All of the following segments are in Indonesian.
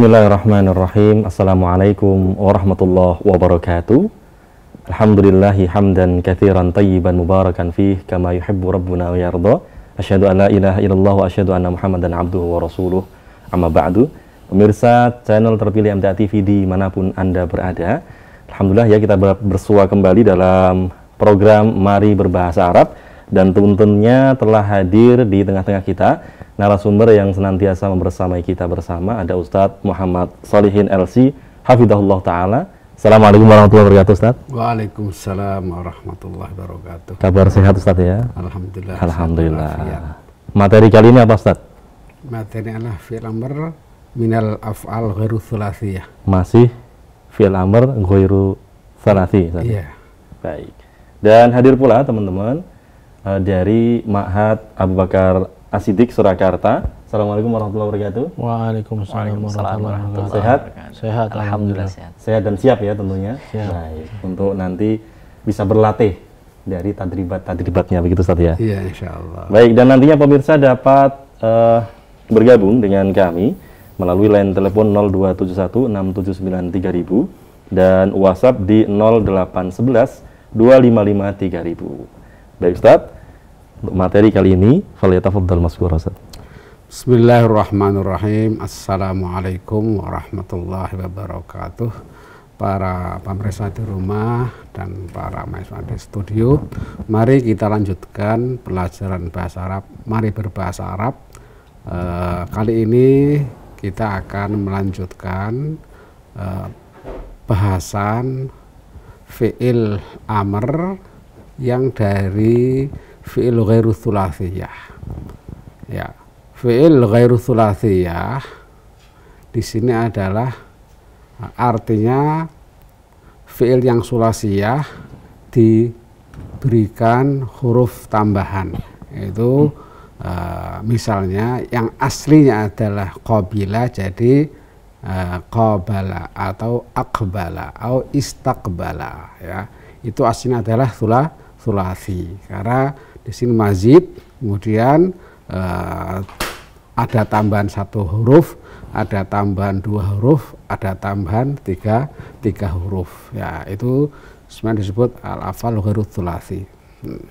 Bismillahirrahmanirrahim. Assalamualaikum warahmatullahi wabarakatuh. Alhamdulillahi hamdan kathiran tayyiban mubarakan fih kama yuhibbu rabbuna wa yardha. Asyhadu an la ilaha illallah wa asyhadu anna Muhammadan abduhu wa rasuluh. Amma ba'du. Pemirsa channel terpilih MTA TV di manapun Anda berada. Alhamdulillah ya kita bersua kembali dalam program Mari Berbahasa Arab dan tuntunnya telah hadir di tengah-tengah kita narasumber yang senantiasa membersamai kita bersama ada Ustadz Muhammad Solihin LC Hafidahullah Ta'ala Assalamualaikum warahmatullahi wabarakatuh Ustaz Waalaikumsalam warahmatullahi wabarakatuh Kabar sehat Ustaz ya Alhamdulillah Alhamdulillah Materi kali ini apa Ustaz? Materi adalah fi'il amr minal af'al ghairu thulathiyah Masih fi'il amr ghairu thulathi Iya Baik Dan hadir pula teman-teman uh, dari Ma'had Abu Bakar Asidik Surakarta. Assalamualaikum warahmatullahi wabarakatuh. Waalaikumsalam warahmatullahi wabarakatuh. Sehat? Sehat. Alhamdulillah. Sehat. Sehat dan siap ya tentunya. Siap. Baik. Nah, iya. Untuk nanti bisa berlatih dari tadribat-tadribatnya begitu Ustaz ya. Iya, insyaallah. Baik, dan nantinya pemirsa dapat uh, bergabung dengan kami melalui line telepon 02716793000 dan WhatsApp di 0811 255 3000. Baik Ustaz, untuk materi kali ini, faliyatafadhal Mas Ustaz. Bismillahirrahmanirrahim. Assalamualaikum warahmatullahi wabarakatuh. Para pemirsa di rumah dan para mahasiswa di studio, mari kita lanjutkan pelajaran bahasa Arab. Mari berbahasa Arab. E, kali ini kita akan melanjutkan e, bahasan fi'il amr yang dari fi'il ghairu thulathiyah. Ya. Fi'il ghairu thulathiyah di sini adalah artinya fi'il yang sulasiyah diberikan huruf tambahan itu Uh, eh, misalnya yang aslinya adalah qabila jadi uh, atau akbala atau istakbala ya itu aslinya adalah sulah sulasi karena di sini masjid kemudian eh, ada tambahan satu huruf ada tambahan dua huruf ada tambahan tiga tiga huruf ya itu sebenarnya disebut al afal huruf sulasi hmm.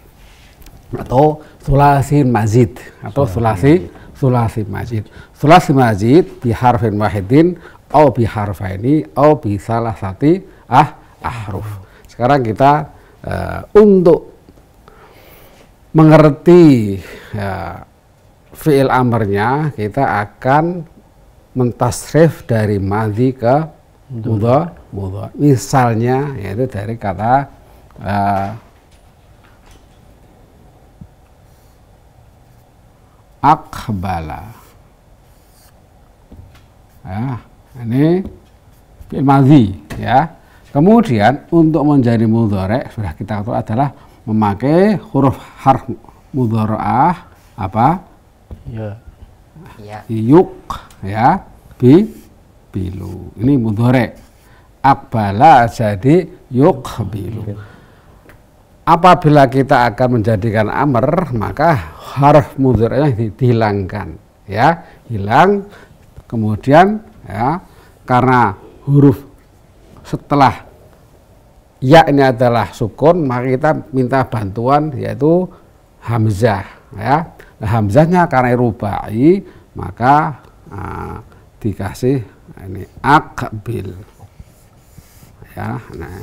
atau sulasi masjid atau sulasi sulasi masjid sulasi mazid biharfin wahidin au biharfaini au bi salah sati ah ahruf sekarang kita uh, untuk mengerti uh, fiil amarnya kita akan mentasrif dari madhi ke mudha mudha misalnya yaitu dari kata uh, akbala ya ini fiil madhi ya Kemudian untuk menjadi mudorek sudah kita atur adalah memakai huruf harf mudhoroah apa? Ya. ya. Yuk ya bi bilu. Ini mudorek. Akbala jadi yuk bilu. Apabila kita akan menjadikan amr, maka harf mudhoreknya dihilangkan, ya, hilang. Kemudian ya, karena huruf setelah ya ini adalah sukun maka kita minta bantuan yaitu hamzah ya nah, hamzahnya karena rubai maka uh, dikasih ini akbil ya nah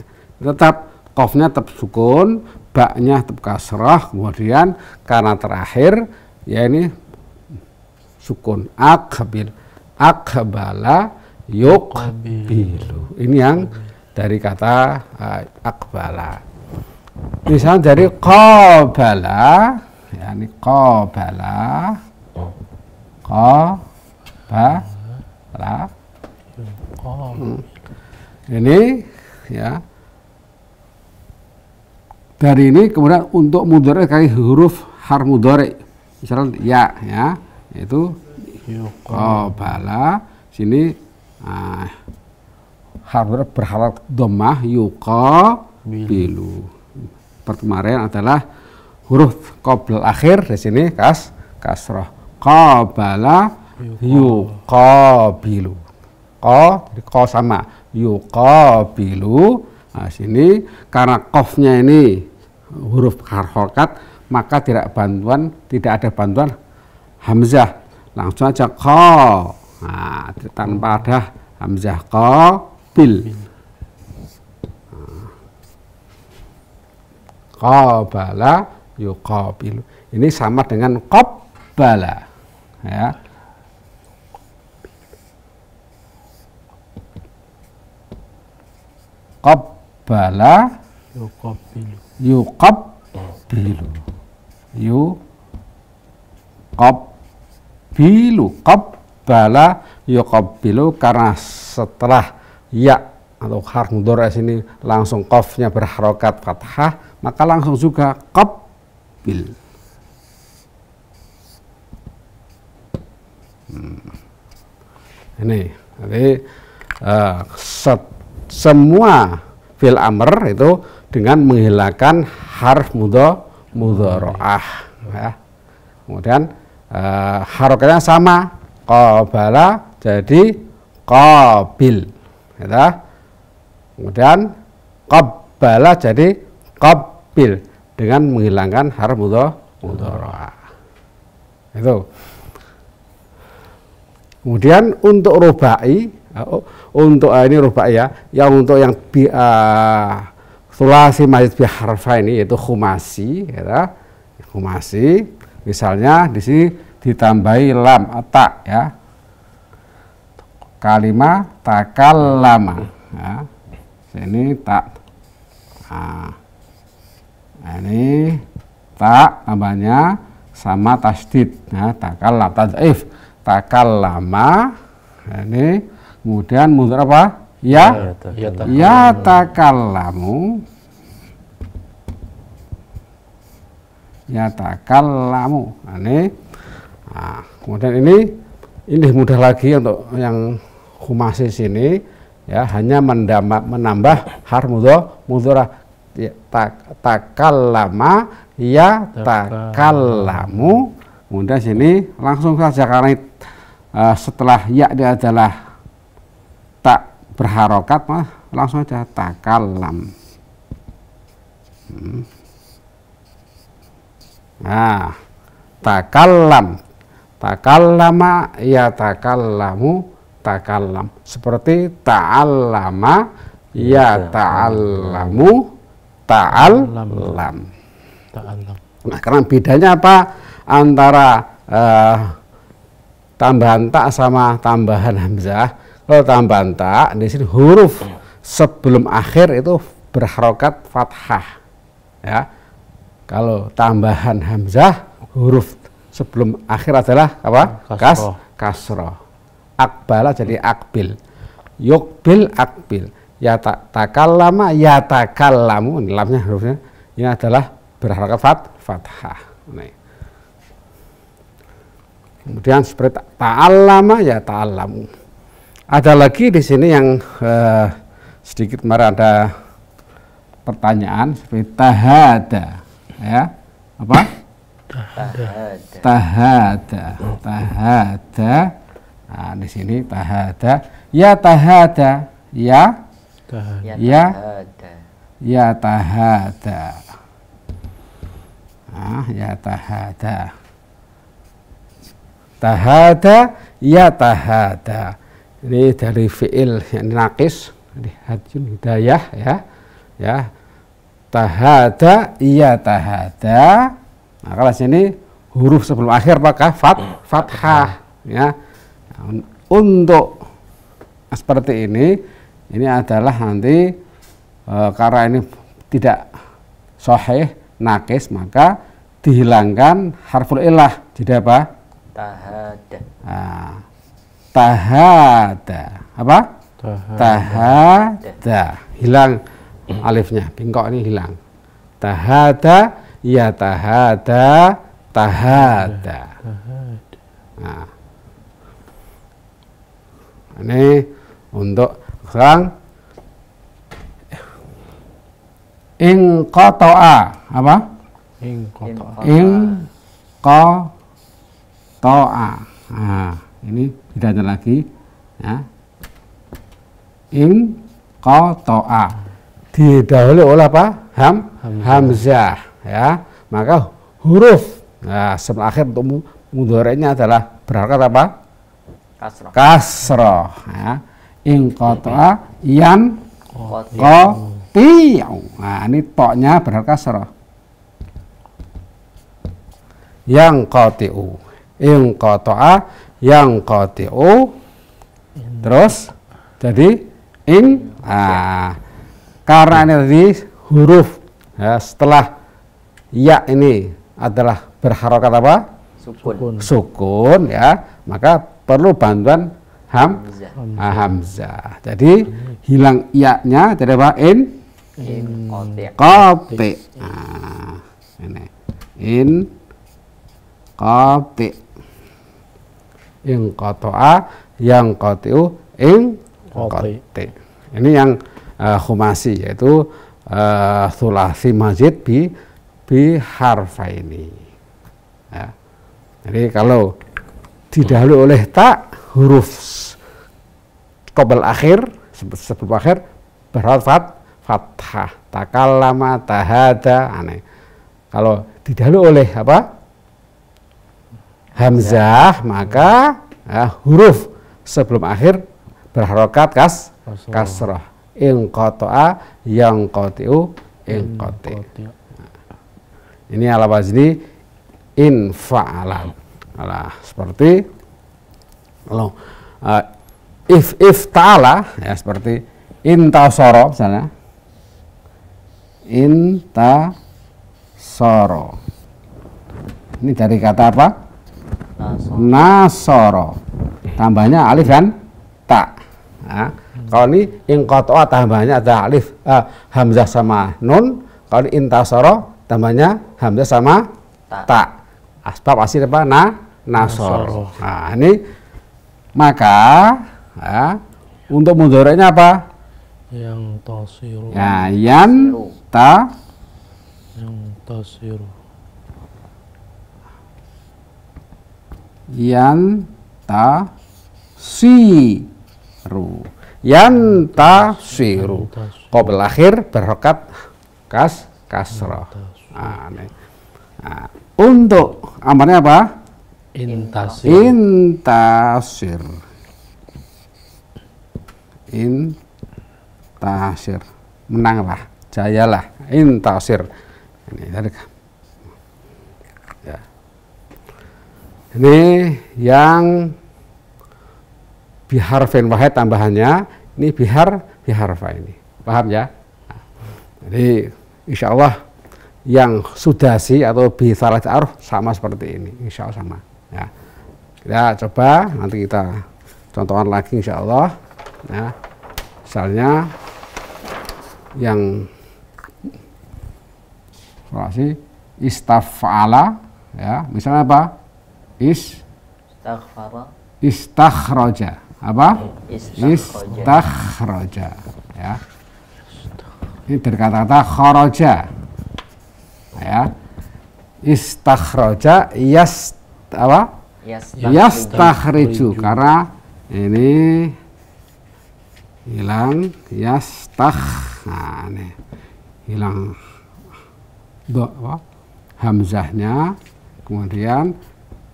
tetap kofnya tetap sukun baknya tetap kasrah kemudian karena terakhir ya ini sukun akbil akbala Yuk bilu Ini yang dari kata uh, eh, akbala. Misalnya dari qabala, yakni qabala, qabala. Hmm. Ini ya. Dari ini kemudian untuk mudore kayak huruf har mudore. Misalnya ya ya, itu qabala sini Nah, hardware berhalat domah yuka bilu. Pertemuan adalah huruf kobel akhir di sini kas kasroh yuka bilu. Ko jadi ko sama bilu. nah sini karena kofnya ini huruf harokat maka tidak bantuan tidak ada bantuan hamzah langsung aja kau Nah, tanpa ada hamzah qabil. Ah. Qabala yuqabil. Ini sama dengan qabala. Ya. Qabbala Yuqabil. Yuqabil. Yuqabilu. Qabilu. Qabilu bala yukobilu karena setelah ya atau harf es ya ini langsung kofnya berharokat fathah maka langsung juga kopil hmm. ini jadi uh, set, semua fil amr itu dengan menghilangkan harf mudho mudhoroah ya. kemudian uh, harokatnya sama qabala jadi qabil ya kemudian qabala jadi qabil dengan menghilangkan harf mudhara itu kemudian untuk rubai untuk eh, ini rubai ya yang untuk yang bi, uh, sulasi majid bi ini yaitu khumasi ya khumasi misalnya di sini ditambahi lam tak ya takal lama ya ini tak nah. nah, ini tak namanya sama tasdid ya takal takallam takal lama ini kemudian mundur apa ya ya, takal lamu ya, ya takal lamu ya nah, ini Nah, kemudian ini ini mudah lagi untuk yang humasi sini ya hanya mendama, menambah harmudo mudora ya, tak takal lama ya lamu kemudian sini langsung saja karena uh, setelah ya dia adalah tak berharokat mah langsung aja takalam hmm. nah takalam takallama ya takallamu takallam seperti ta'allama ya, ya ta'allamu ta'allam nah karena bedanya apa antara uh, tambahan tak sama tambahan hamzah kalau tambahan tak di sini huruf sebelum akhir itu berharokat fathah ya kalau tambahan hamzah huruf sebelum akhir adalah apa? Kas kasro Akbala jadi akbil. Yukbil akbil. Ya tak takal lama ya takal Ini lamnya harusnya ini adalah berharga fat, fathah. Nih. Kemudian seperti taal lama ya taal lamu Ada lagi di sini yang eh, sedikit marah ada pertanyaan seperti tahada ya apa tahada tahada tahada nah di sini tahada ya tahada ya ya ya, ya tahada ah ya tahada tahada ya tahada ini dari fiil yang nakis di hajun hidayah ya ya tahada ya tahada Nah, kalau sini huruf sebelum akhir apakah fat fathah ya. Nah, untuk seperti ini ini adalah nanti e, karena ini tidak soheh nakis maka dihilangkan harful ilah jadi apa tahada nah, tahada apa tahada, tahada. hilang alifnya bingkok ini hilang tahada Ya tahada. Nah. Ini untuk sekarang in kotoa apa? In kotoa. In kotoa. Nah, ini tidak ada lagi. Ya. In kotoa. Didahului oleh apa? Ham, Hamzah. Hamzah ya maka huruf nah sebelum akhir untuk mudorenya adalah berharga apa kasroh kasroh ya ingkota yan kotiau nah ini toknya berharga kasroh yang kotiu ingkota yang kotiu terus jadi ing ah karena ini tadi huruf ya, setelah ya ini adalah berharokat apa? Sukun. Sukun ya, maka perlu bantuan ham hamzah. Ah, hamzah. Jadi hilang ya-nya jadi apa? In in qati. Ah, ini. In qati. In a, yang u, in kote. Ini yang uh, khumasi yaitu uh, eh, sulasi masjid bi ini. Ya. Jadi kalau didahului oleh tak huruf kobel akhir sebelum akhir berharfat fathah takalama tahada aneh kalau didahului oleh apa hamzah ya. maka ya, huruf sebelum akhir berharokat kas kasroh in kotoa yang kotiu in kotiu ini ala wazni in fa'ala. Ala seperti lo uh, if if ta'ala ya seperti intasoro misalnya. Intasoro. Ini dari kata apa? Nasoro. Tambahnya alif kan tak. Nah, ya. kalau ini ingkotoa tambahnya ada alif uh, hamzah sama nun. Kalau ini intasoro tambahnya hamzah sama tak ta. Asbab asir apa? Na, nasor. Nah, ini maka ya, untuk mudoranya apa? Yang tasiru. Ya, yang ta. Yang tasiru. Yang ta si ru. yang ta si ru. kau akhir berhakat kas kasroh aneh. Nah, untuk amarnya apa? Intasir. Intasir. Intasir. Menanglah, jayalah, intasir. Ini dari ya. Ini yang biharfin wahid tambahannya ini bihar biharfa ini paham ya nah, jadi insya yang sudasi atau bisalah aruf sama seperti ini insya Allah sama ya kita ya, coba nanti kita contohan lagi insya Allah ya misalnya yang sih? istafala ya misalnya apa is istakhroja apa istakhraja ya ini dari kata-kata ya ista'khroja yas apa yastakhrijju karena ini hilang yastakh nah ini hilang do, apa? hamzahnya kemudian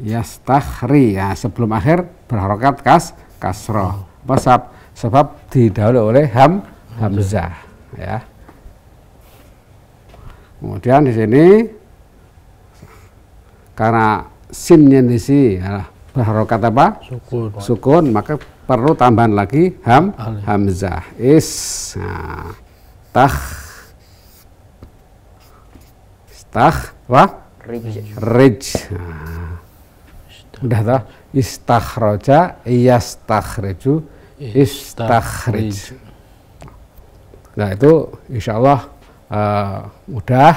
yastakhri ya sebelum akhir berharokat kas kasroh basab sebab sebab didahului oleh ham hamzah ya Kemudian di sini karena sinnya di sini adalah kata apa? Sukun. Sukun, maka perlu tambahan lagi ham Alim. hamzah. Is. Nah, tah. Tah, wa Rij. Nah. Udah tah istakhraja yastakhriju istakhrij. Nah itu insya Allah uh, udah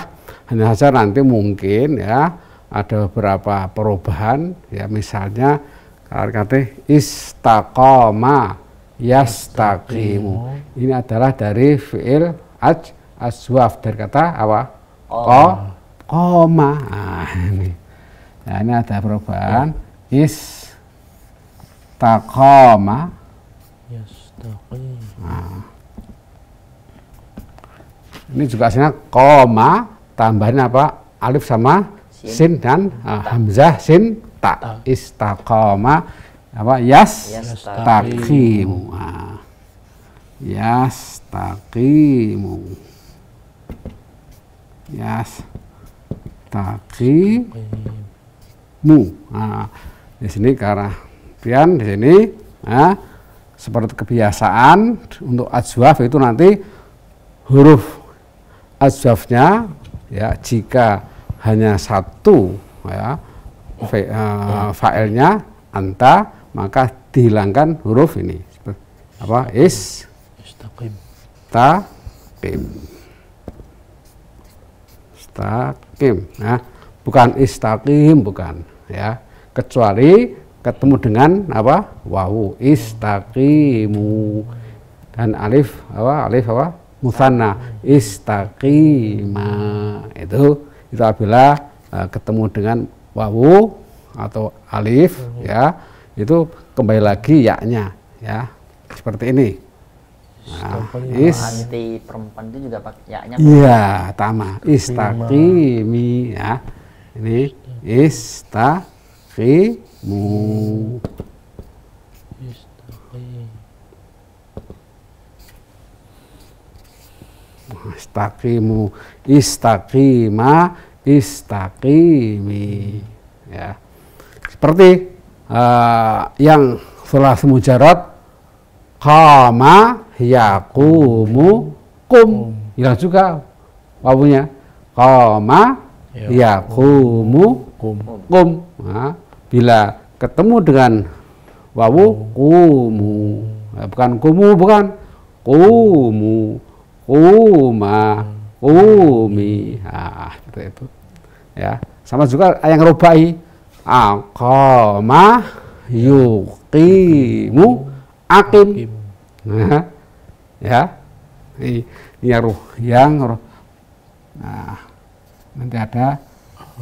hanya saja nanti mungkin ya ada beberapa perubahan ya misalnya kata istaqoma yastaqimu ini adalah dari fiil aj aswaf dari kata apa ko koma nah, ini nah, ini ada perubahan ya. takoma yastaqimu nah. Ini juga aslinya koma, tambahin apa? Alif sama sin, sin dan uh, hamzah sin ta. Istaqoma apa? Yas, yas taqimu. Ah. Yas taqimu. Yas taqimu. Nah, di sini ke arah pian di sini. Nah, seperti kebiasaan untuk ajwaf itu nanti huruf asbabnya ya jika hanya satu ya fa, uh, eh, hmm. failnya anta maka dihilangkan huruf ini apa is Stakim. Stakim. Nah, ya. bukan istakim bukan ya. Kecuali ketemu dengan apa? Wawu istaqimu dan alif apa? Alif apa? musanna istaqima itu itu apabila uh, ketemu dengan wawu atau alif hmm. ya itu kembali lagi yaknya ya seperti ini nah, is anti perempuan itu juga pakai yaknya iya tama istaqimi ya ini istaqimu istaqimu istaqima istaqimi ya seperti uh, yang sulah mujarad kama yakumu kum hilang juga wabunya kama yakumu kum kum nah, bila ketemu dengan wawu kumu ya, bukan kumu bukan kumu Uma, umi, ah seperti gitu, itu. Ya, sama juga yang rubai. Aqama yuqimu akim. Nah, ya. Ini yang ruh, yang ruh. Nah, nanti ada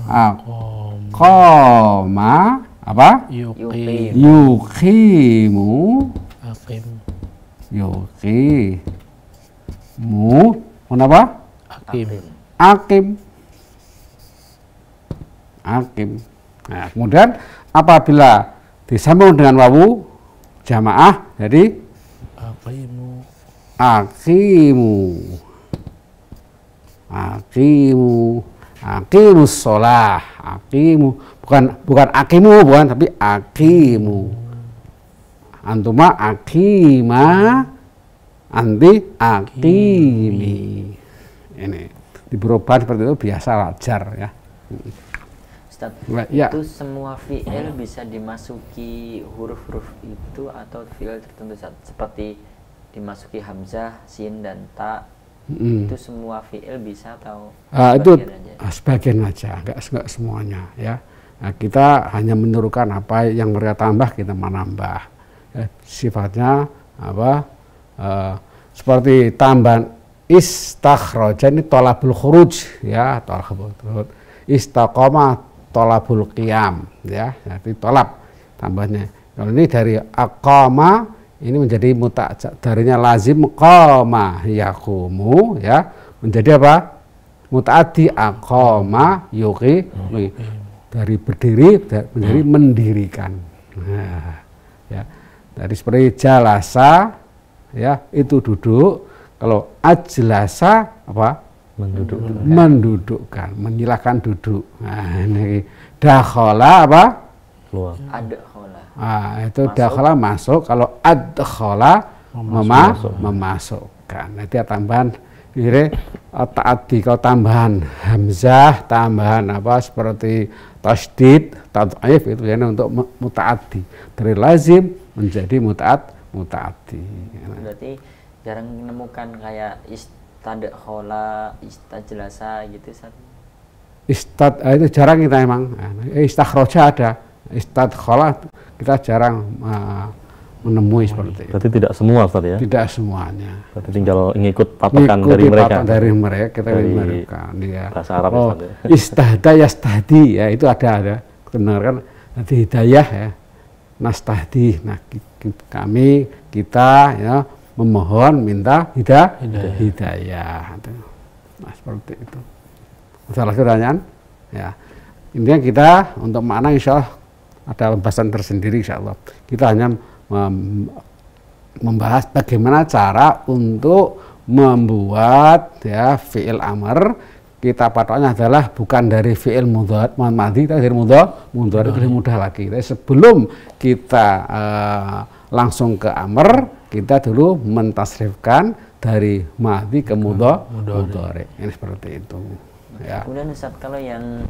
Aqama apa? Yuqimu. akim Yuqimu mu kenapa akim akim akim nah kemudian apabila disambung dengan wawu jamaah jadi akimu akimu akimu akimu sholah akimu bukan bukan akimu bukan tapi akimu antuma akimah anti akimi. Ini diberoban seperti itu biasa wajar ya. Ustaz, ya. itu semua fi'il bisa dimasuki huruf-huruf itu atau fi'il tertentu seperti dimasuki hamzah, sin dan ta. hmm. Itu semua fi'il bisa atau uh, itu aja? sebagian aja, ah, enggak, enggak semuanya ya. Nah, kita hanya menurunkan apa yang mereka tambah kita menambah. Eh, sifatnya apa Eh, seperti tambahan istakhroja ini tolabul khuruj ya tolabul khuruj ista'koma tolabul qiyam ya jadi tolab tambahnya kalau ini dari akoma ini menjadi mutak darinya lazim koma yakumu ya menjadi apa mutaati akoma yuki dari berdiri menjadi mendirikan nah, ya dari seperti jalasa ya itu duduk kalau ajlasa apa mendudukkan mendudukkan menyilakan duduk nah ini dakhala apa keluar adkhala ah itu masuk. dakhala masuk kalau adkhala memasuk memasukkan nanti tambahan ini eh, taati kalau tambahan hamzah tambahan apa seperti tasdid tadhif itu ya untuk mutaati dari lazim menjadi mutaat mutaati berarti jarang menemukan kayak gitu, istad khola ah, jelasa gitu saat istad itu jarang kita emang eh, istakhroja ada istad khola kita jarang uh, menemui oh, seperti itu. Berarti tidak semua Ustaz ya? Tidak semuanya. Berarti tinggal ngikut patokan Ngikuti dari mereka. Patokan dari mereka kita dari mereka. Ya. Bahasa Arab oh, Ustaz ya. Istahda ya itu ada ada Kita dengarkan nanti hidayah ya nastahdi nah gitu kami kita ya memohon minta hidayah hidayah, hidayah. Nah, seperti itu masalah pertanyaan ya intinya kita untuk makna insya Allah ada pembahasan tersendiri insya Allah kita hanya membahas bagaimana cara untuk membuat ya fiil amr kita patoknya adalah bukan dari fi'il mudhar mohon tapi dari mudhar mudhar lebih hmm. mudah lagi. Tapi sebelum kita uh, langsung ke amr, kita dulu mentasrifkan dari madhi ke mudhar mudhar Ini seperti itu. Ya. Kemudian Ustaz kalau yang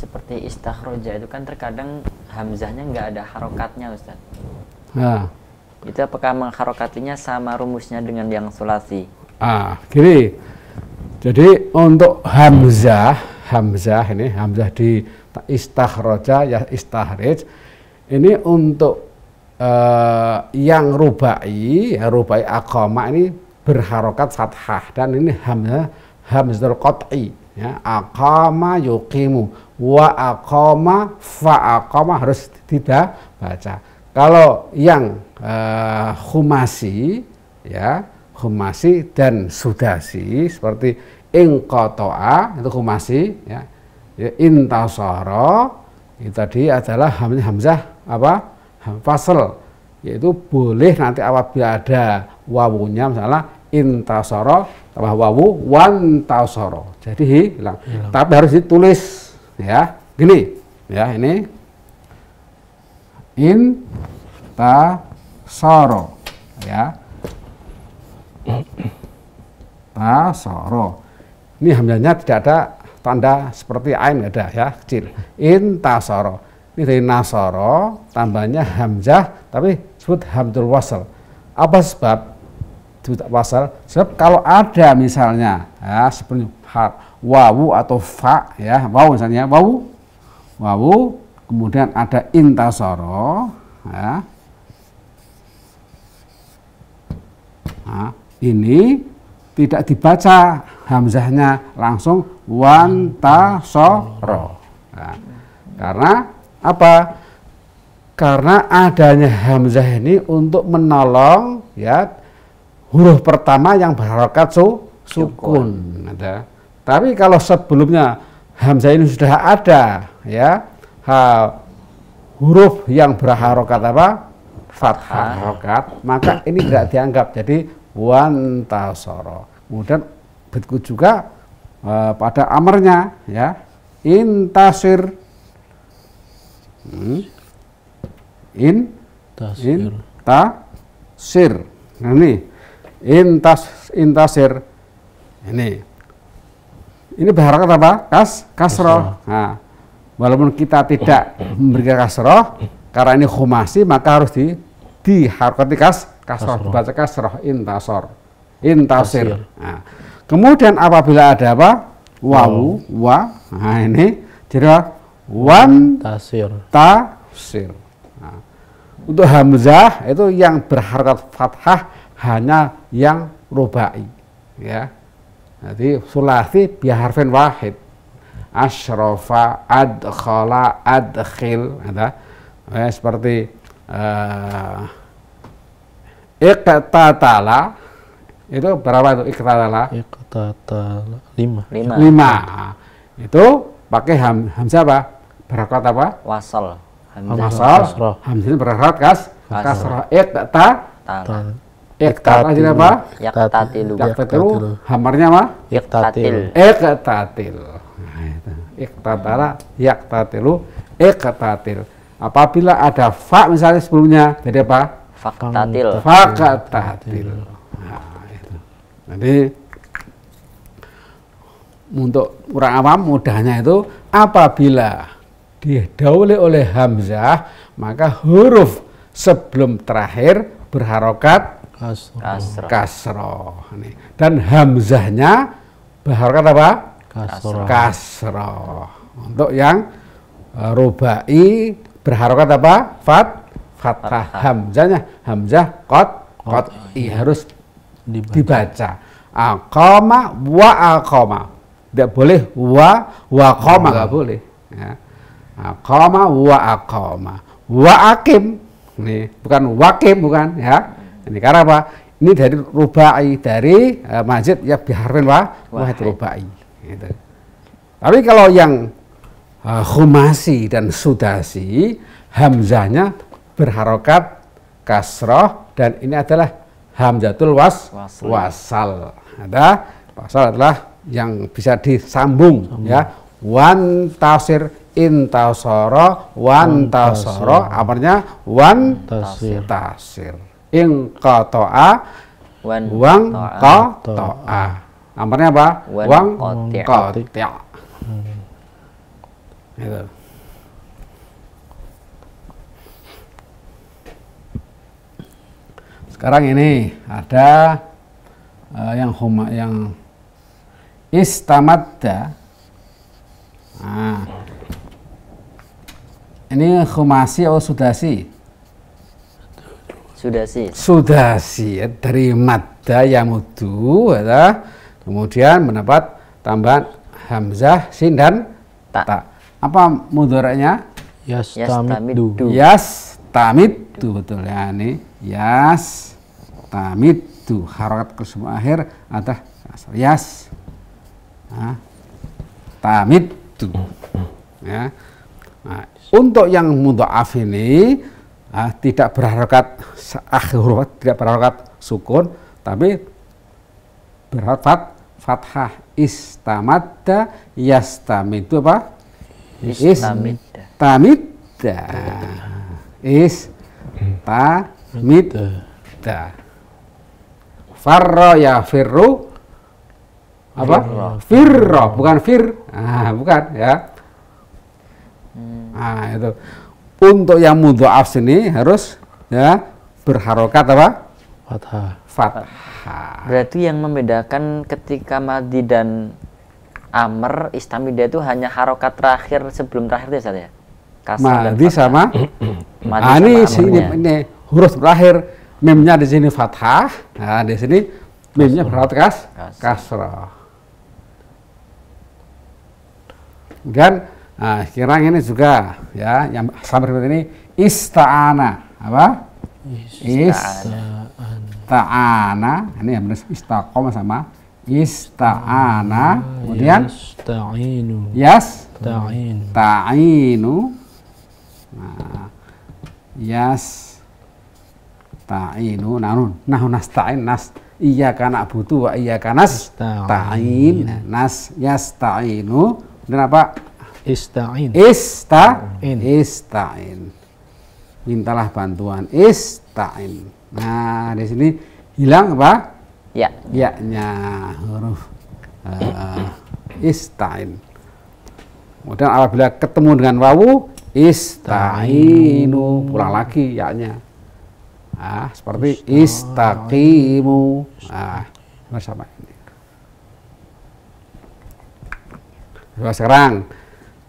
seperti istakhroja itu kan terkadang hamzahnya nggak ada harokatnya Ustaz. Nah. Itu apakah mengharokatinya sama rumusnya dengan yang sulasi? Ah, gini jadi untuk Hamzah, Hamzah ini Hamzah di istahroja ya istahrij ini untuk uh, yang rubai ya rubai akoma ini berharokat fathah dan ini hamzah hamzul qat'i ya akoma yukimu wa akoma fa akoma harus tidak baca kalau yang uh, humasi ya humasi dan sudasi seperti ingkotoa itu humasi ya, ya intasoro itu tadi adalah hamzah apa fasel yaitu boleh nanti apabila ada wawunya misalnya intasoro tambah wawu wantasoro jadi hilang. hilang tapi harus ditulis ya gini ya ini intasoro ya Tasoro. Ini hamzahnya tidak ada tanda seperti ain ada ya kecil. intasoro Ini dari nasoro tambahnya hamzah tapi sebut hamdul wasal. Apa sebab sebut wasal? Sebab kalau ada misalnya ya seperti wawu atau fa ya wawu misalnya wawu wawu kemudian ada intasoro ya nah, ini tidak dibaca hamzahnya langsung wantasoro. Nah, karena apa? Karena adanya hamzah ini untuk menolong ya huruf pertama yang berharokat su, sukun. Ada. Tapi kalau sebelumnya hamzah ini sudah ada ya ha, huruf yang berharokat apa? Fathah harokat, maka ini tidak dianggap. Jadi wantasoro. Kemudian betul juga e, pada amarnya ya intasir hmm. in intasir nah, ini intas intasir ini ini berharap apa kas kasroh nah, walaupun kita tidak memberikan kasroh karena ini khumasi maka harus di di harokati kas kasroh dibaca kasroh intasor intasir. Nah, kemudian apabila ada apa wawu wa nah ini jadi wan tasir tasir. Nah, untuk hamzah itu yang berharkat fathah hanya yang rubai ya. Jadi sulasi biharfin wahid asyrafa adkhala adkhil ada ya, seperti uh, eh, iktatala itu berapa itu iktatala? Iktatala lima. Lima. lima. Itu pakai ham, hamzah apa? Berakat apa? Wasal. Wasal. Hamzah berakat kas kasroh iktatala. Iktatala jadi apa? Iktatilu. Iktatilu. Hamarnya apa? Iktatil. Iktatil. Nah, iktatala, iktatilu, iktatil apabila ada fa misalnya sebelumnya jadi apa faktatil faktatil nah, jadi untuk orang awam mudahnya itu apabila didahului oleh hamzah maka huruf sebelum terakhir berharokat kasro, kasro. dan hamzahnya berharokat apa kasro kasro untuk yang uh, rubai berharokat apa? Fat, fathah. Hamzahnya hamzah kot, kot i harus dibaca. Akoma wa akoma. Tidak boleh wa wa koma nggak boleh. Akoma ya. wa akoma. Wa akim ini bukan wakim bukan ya. Ini karena apa? Ini dari rubai dari uh, masjid ya biharin wa wahid rubai. Gitu. Tapi kalau yang Ah, humasi dan sudasi hamzahnya berharokat kasroh dan ini adalah hamzatul was wasal. wasal. Ada wasal adalah yang bisa disambung Sambung. ya. Wan tafsir in tasoro wan tasoro amarnya wan tasir tasir in kotoa wan wang amarnya apa wang qata'a Gitu. Sekarang ini ada uh, yang huma, yang istamadda. Nah, ini khumasi atau sudasi? Sudasi. Sudasi ya, dari madda yamudu ya, kemudian mendapat tambahan hamzah sin dan ta. ta apa mudoranya Yas tamidu Yas tamidu betul ya ini. Yas tamidu. harokat ke semua akhir ada yas. Nah, Ya. Nah, untuk yang af ini ah, tidak berharokat akhir huruf, tidak berharokat sukun, tapi berharokat fathah istamadda yastam apa? Is Tamidda. Is tamidda. farro ya firru apa? firro bukan fir. Ah, bukan ya. Hmm. Ah, itu. Untuk yang mudhoaf sini harus ya berharokat apa? Fathah. Fathah. Berarti yang membedakan ketika madi dan amr istamida itu hanya harokat terakhir sebelum terakhir ya? saya madi sama madi nah, ini, ini, ini huruf terakhir Memnya di sini fathah nah di sini memnya berat kas kasrah Dan nah, sekarang ini juga ya yang sama seperti ini ista'ana apa ista'ana Istana. ini yang benar istaqomah sama ista'ana kemudian yasta'inu yas ta'inu nah, yas ta'inu nanun nahnu nasta'in nas iya kana butuh wa iya kanas ta'in nas yas ta'inu dan apa ista'in ista'in ista'in mintalah bantuan ista'in nah di sini hilang apa Ya. Ya-nya huruf uh, istain. Kemudian apabila ketemu dengan wawu istainu pulang lagi yaknya. Ah, seperti istaqimu. Ah, sama ini. sekarang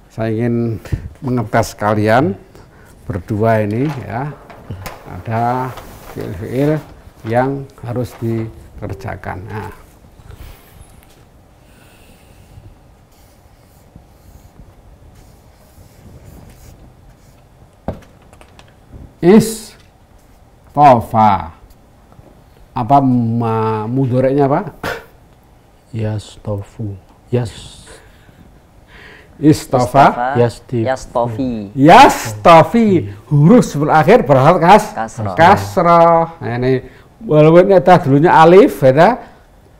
saya ingin mengetes kalian berdua ini ya. Ada fiil-fiil yang harus di kerjakan. Nah. Is tofa apa mudoreknya apa? Tofu. Yas Istofa, Yastif. Yastofi. Yastofi. Huruf sebelah akhir berharga kas Kasroh. Nah, ini walaupun kita dulunya alif ya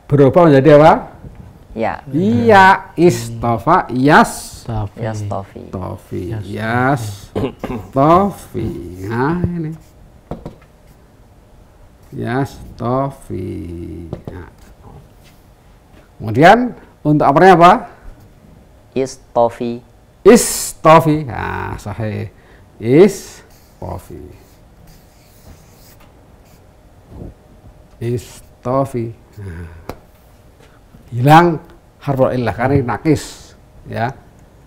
berubah menjadi apa? Ya. Iya istofa yas Tofi. Tofi. Tofi. Yas Tofi. Nah ini. Yas Tofi. Nah. Kemudian untuk apanya apa? Istofi. Istofi. Nah, sahih. Istofi. istofi hilang harfu illah karena ini nakis ya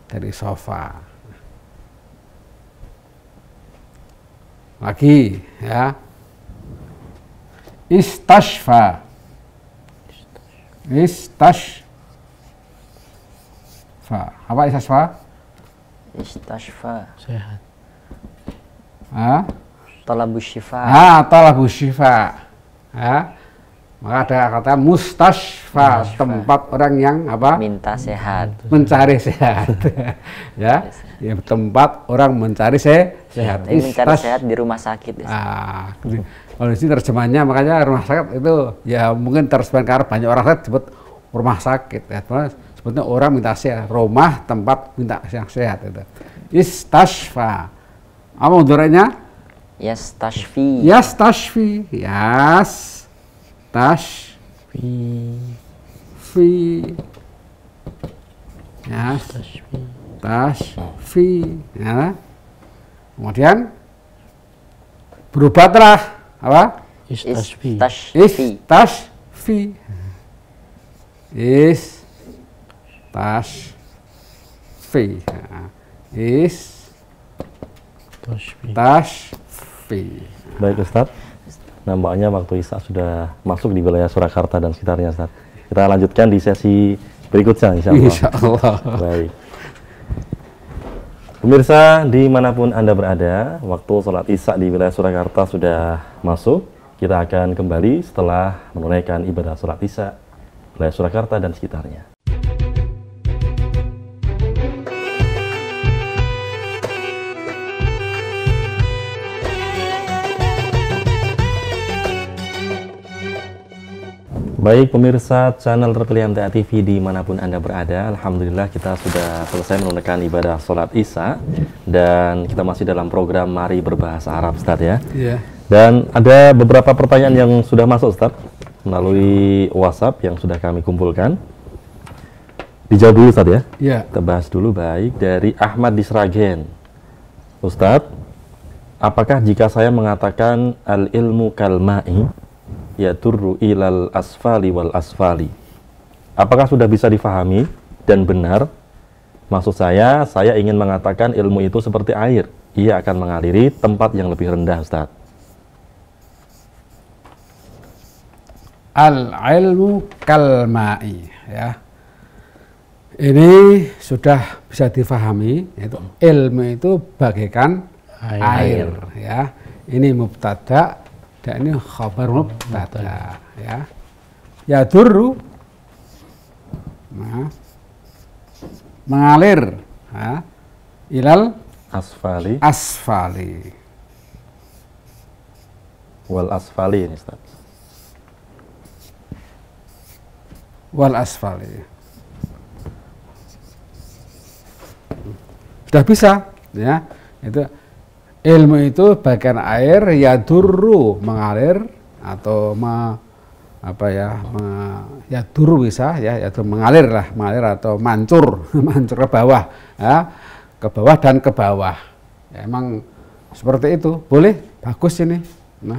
dari sofa lagi ya istashfa istashfa apa istashfa istashfa sehat ah talabu shifa ah talabu shifa ya, maka ada kata mustashfa, tempat orang yang apa? Minta sehat. Mencari sehat. ya, ya, tempat orang mencari se sehat. ya, mencari sehat di rumah sakit. Ya. Ah, kalau di sini terjemahannya makanya rumah sakit itu ya mungkin terjemahan karena banyak orang sakit sebut rumah sakit ya. Sebetulnya orang minta sehat, rumah tempat minta yang sehat itu. Istashfa. Apa mudorotnya? Yes Yastashfi. Yes Tash. Yes Fi. Yes Tashfi. Tashfi. kemudian Ya. Kemudian Is tashfi. Is tashfi. Is tashfi. Is Tashfi. Ya. Baik Ustadz, nampaknya waktu Isa sudah masuk di wilayah Surakarta dan sekitarnya Ustadz. Kita lanjutkan di sesi berikutnya Insya Allah. Insya Allah. Baik. Pemirsa dimanapun Anda berada, waktu sholat Isya di wilayah Surakarta sudah masuk. Kita akan kembali setelah menunaikan ibadah sholat Isya wilayah Surakarta dan sekitarnya. Baik pemirsa channel terpilih MTA TV dimanapun Anda berada Alhamdulillah kita sudah selesai menunaikan ibadah sholat isya Dan kita masih dalam program Mari Berbahasa Arab Ustaz ya yeah. Dan ada beberapa pertanyaan yang sudah masuk Ustaz Melalui WhatsApp yang sudah kami kumpulkan Dijawab dulu Ustaz ya yeah. Kita bahas dulu baik dari Ahmad Disragen Sragen Ustaz Apakah jika saya mengatakan al-ilmu kalma'i Ya turu ilal asfali wal asfali. Apakah sudah bisa difahami dan benar? Maksud saya, saya ingin mengatakan ilmu itu seperti air. Ia akan mengaliri tempat yang lebih rendah, Ustaz. Al-ilmu kalmai. Ya. Ini sudah bisa difahami, yaitu ilmu itu bagaikan air. air ya. Ini mubtada, tidak nah, ini khabar mubtada ya. Ya duru nah, mengalir ha, ilal asfali asfali wal asfali ini Ustaz. Wal asfali. Sudah bisa ya. Itu ilmu itu bagian air ya duru mengalir atau me, apa ya me, ya duru bisa ya yaitu mengalir lah mengalir atau mancur mancur ke bawah ya ke bawah dan ke bawah ya, emang seperti itu boleh bagus ini nah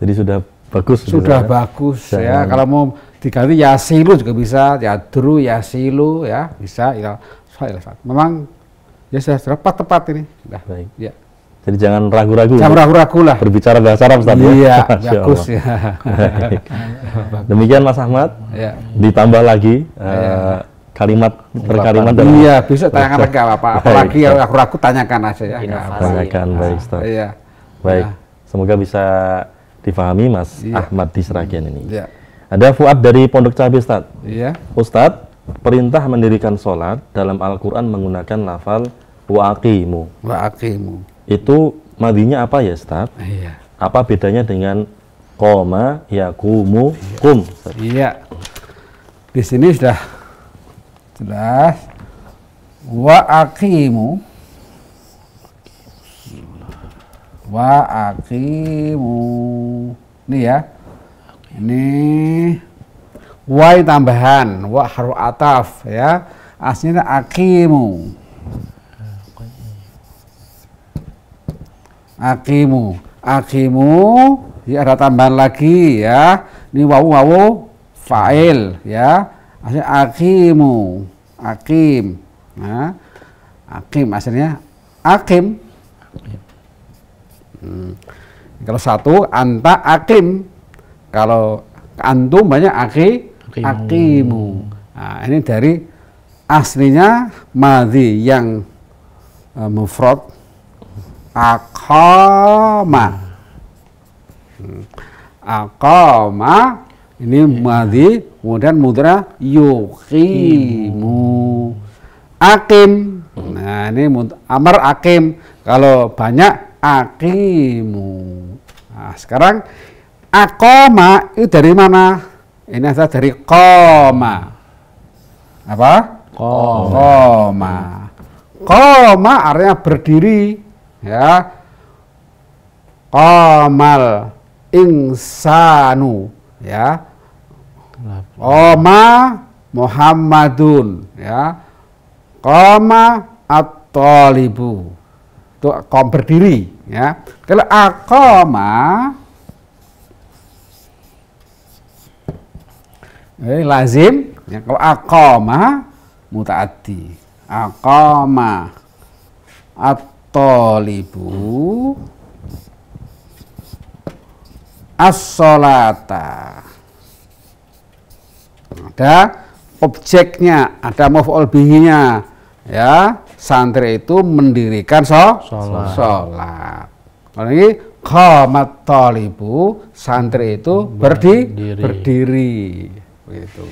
jadi sudah bagus sudah bagus ya kalau mau diganti yasilu juga bisa ya ya yasilu ya bisa ya, ya memang ya sudah tepat tepat ini sudah baik ya jadi jangan ragu-ragu. Jangan ya. ragu-ragu lah. Berbicara bahasa Arab tadi. Ya. Iya, bagus ya. Demikian Mas Ahmad. Ya. Ditambah lagi ya. uh, kalimat per kalimat dan Iya, bisa tanyakan lagi apa-apa. Apalagi yang aku ragu tanyakan aja ya. Tanyakan iya. baik, Ustaz. Iya. Baik. Ya. Semoga bisa difahami Mas ya. Ahmad di Seragian ini. Iya. Ada Fuad dari Pondok Cabe, Ustaz. Iya. Ustaz, perintah mendirikan sholat dalam Al-Quran menggunakan lafal wa'aqimu. Wa'aqimu itu madinya apa ya Ustaz? Iya. Apa bedanya dengan koma Ya, kumu, kum? Ustaz? Iya. Di sini sudah jelas wa aqimu wa aqimu ini ya ini wa tambahan wa haru ataf ya aslinya akimu. akimu akimu ya ada tambahan lagi ya ini wawu wawu fa'il ya asli akimu akim nah, akim aslinya akim hmm. kalau satu anta akim kalau antum banyak aki akimu, akimu. Nah, ini dari aslinya madhi yang uh, mufrad akoma hmm. akoma ini madhi kemudian mudra yukimu akim nah ini amar akim kalau banyak akimu nah sekarang akoma itu dari mana ini asal dari koma apa koma koma, koma artinya berdiri ya qamal insanu ya Oma Muhammadun ya Koma at-talibu itu kom berdiri ya kalau akoma eh, lazim ya kalau akoma mutaati akoma at tolibu as Ada objeknya, ada maf'ul bihinya. Ya, santri itu mendirikan so salat. Kalau ini qamat tolibu santri itu berdi berdiri. berdiri. Begitu.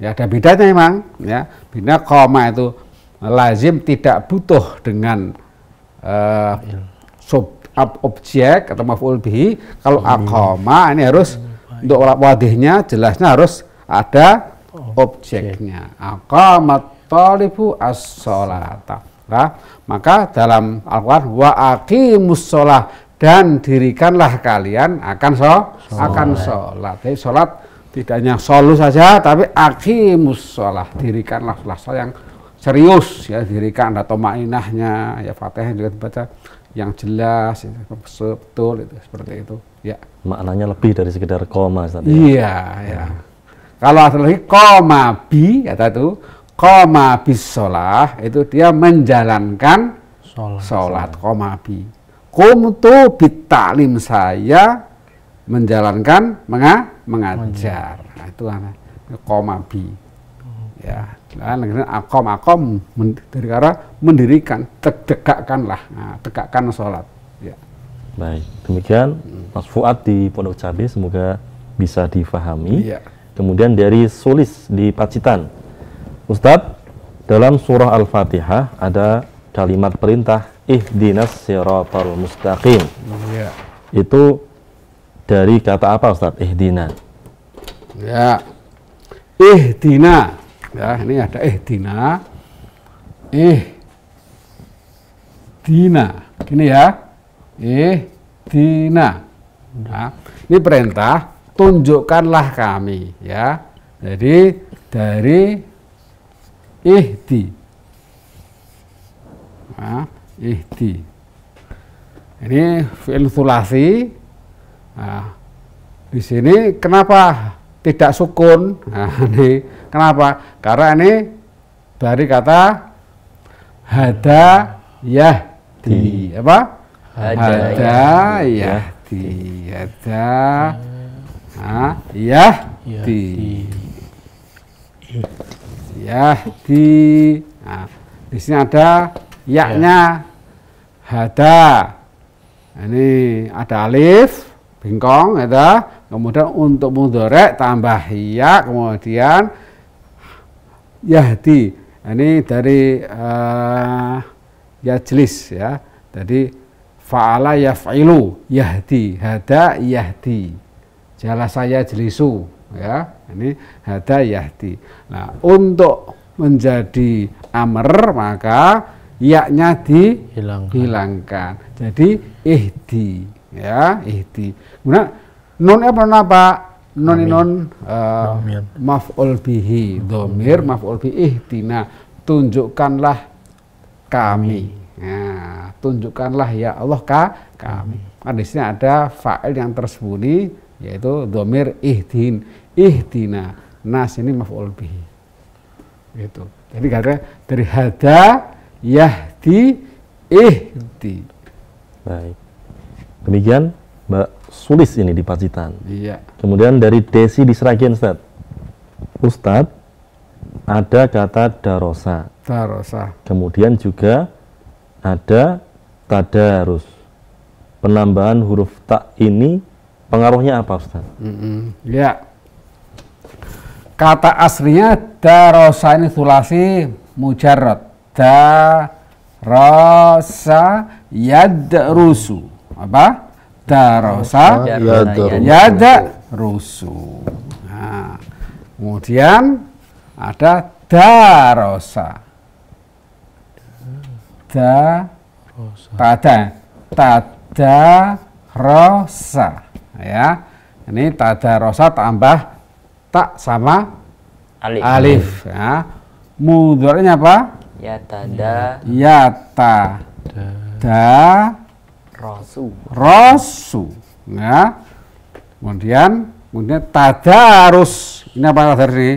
Ya ada bedanya emang ya. Bina koma itu lazim tidak butuh dengan Eh, sub sub, objek atau maf'ul bihi kalau akoma ini harus untuk wadihnya jelasnya harus ada objeknya aqamat talibu as nah, maka dalam Al-Qur'an wa aqimus musolah dan dirikanlah kalian akan so, akan sholat jadi sholat tidak hanya solus saja tapi aqimus musolah dirikanlah sholat yang serius ya dirikan atau mainahnya ya fatihah juga dibaca yang jelas ya, betul itu seperti itu ya maknanya lebih dari sekedar koma Ustaz, ya. iya ya. ya. kalau asal lagi koma bi kata itu koma bisolah itu dia menjalankan sholat, sholat koma bi kumtu bitalim saya menjalankan menga, mengajar nah, itu koma bi ya Nah, kemudian akom akom dari cara mendirikan tegakkanlah nah, tegakkan sholat. Ya. Baik demikian Mas Fuad di Pondok Cabe semoga bisa difahami. Ya. Kemudian dari Sulis di Pacitan, Ustadz dalam surah Al-Fatihah ada kalimat perintah ihdinas siratal mustaqim. Ya. Itu dari kata apa Ustadz? Ihdina. Ya. Ihdina Ya, ini ada eh dina. Eh dina. Gini ya. Eh dina. Nah, ini perintah tunjukkanlah kami ya. Jadi dari eh ihdi. Nah, ya, eh, di Ini filsulasi Nah, di sini kenapa tidak sukun. Nah, ini kenapa? Karena ini dari kata hada di apa? Hada di hada ah, yahdi yahdi di. Ah, di sini ada yaknya ya. hada ini ada alif bingkong ada ya Kemudian untuk mudorek tambah ya, kemudian yahdi. Ini dari uh, eh, jelis ya. Jadi fa'ala yaf'ilu yahdi, hada yahdi. Jala saya jelisu ya. Ini hada yahdi. Nah, untuk menjadi amr maka yaknya dihilangkan. Hilangkan. Jadi ihdi ya, ihdi. Kemudian non apa napa non non maaf maf'ul domir maaf olbihi ihtina tunjukkanlah kami ya, tunjukkanlah ya Allah ka kami nah, di sini ada fa'il yang tersembunyi yaitu domir ihdin ihdina nas ini maaf bihi itu jadi karena dari hada yahdi ihdi baik demikian mbak Sulis ini di Pacitan. Iya. Kemudian dari Desi di Seragen, Ustaz. Ustaz, ada kata darosa. Darosa. Kemudian juga ada tadarus. Penambahan huruf tak ini pengaruhnya apa, Ustaz? Mm -mm. Ya. Kata aslinya darosa ini sulasi mujarot. Darosa yadrusu. Apa? darosa yada rusu nah, kemudian ada darosa da tada tada rosa ya ini tada rosa tambah tak sama alif, alif. ya Mudurnya apa ya tada ya ta da Rasu. Rasu. Ya. Kemudian kemudian tadarus. Ini apa tadar ini?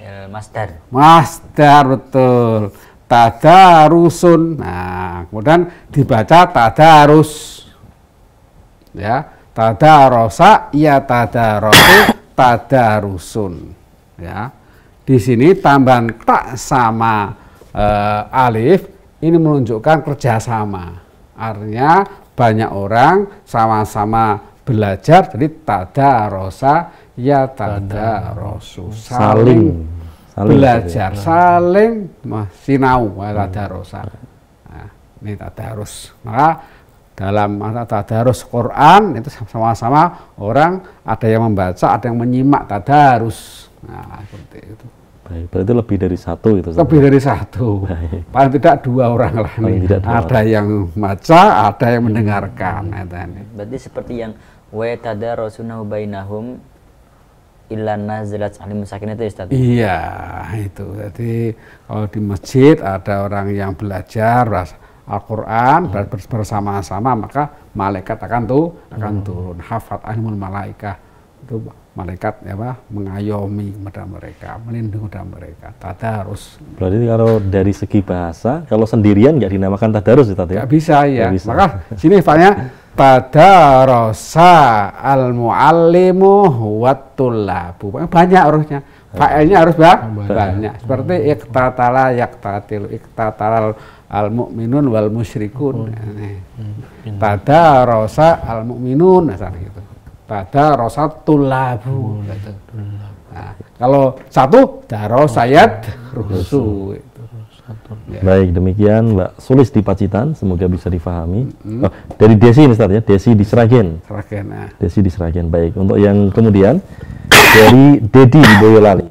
Ya, master master betul. Tadarusun. Nah, kemudian dibaca tadarus. Ya, tadarosa ya tadarosu tadarusun. Ya. Di sini tambahan tak sama e, alif ini menunjukkan kerjasama. Artinya banyak orang sama-sama belajar jadi tada rosa ya tada rosu saling, saling belajar saling mah sinau ya hmm. tada rosa nah, ini tadarus maka dalam tadarus Quran itu sama-sama orang ada yang membaca ada yang menyimak tadarus nah seperti itu Baik, berarti lebih dari satu itu. Lebih dari satu. Baik. Paling tidak dua orang lah nih. ada orang. yang maca, ada yang mendengarkan. Hmm. Berarti seperti yang wa rasulullah bainahum illa nazilat alim musakin itu Ustaz? Iya, itu. Jadi kalau di masjid ada orang yang belajar Al-Qur'an hmm. bersama-sama maka malaikat akan tuh akan hmm. turun hafat animul malaikah itu malaikat ya apa mengayomi kepada mereka, melindungi kepada mereka. Tadarus. Berarti kalau dari segi bahasa, kalau sendirian nggak dinamakan tadarus ya tadi ya? Nggak bisa ya. Gak bisa. Maka sini misalnya tadarosa al muallimu watulabu. Banyak harusnya. Failnya harus bah? banyak. banyak. Seperti iktatala yaktatil, iktatala al mukminun wal musyrikun. Hmm. Nah, tadarosa al mukminun misalnya nah, itu pada rosat tulabu. Oh, nah, kalau satu daro sayat rusu. Baik demikian Mbak Sulis di Pacitan semoga bisa difahami. Hmm. Oh, dari Desi ini startnya Desi di Seragen. Ah. Desi di Seragen. Baik untuk yang kemudian dari Dedi di Boyolali.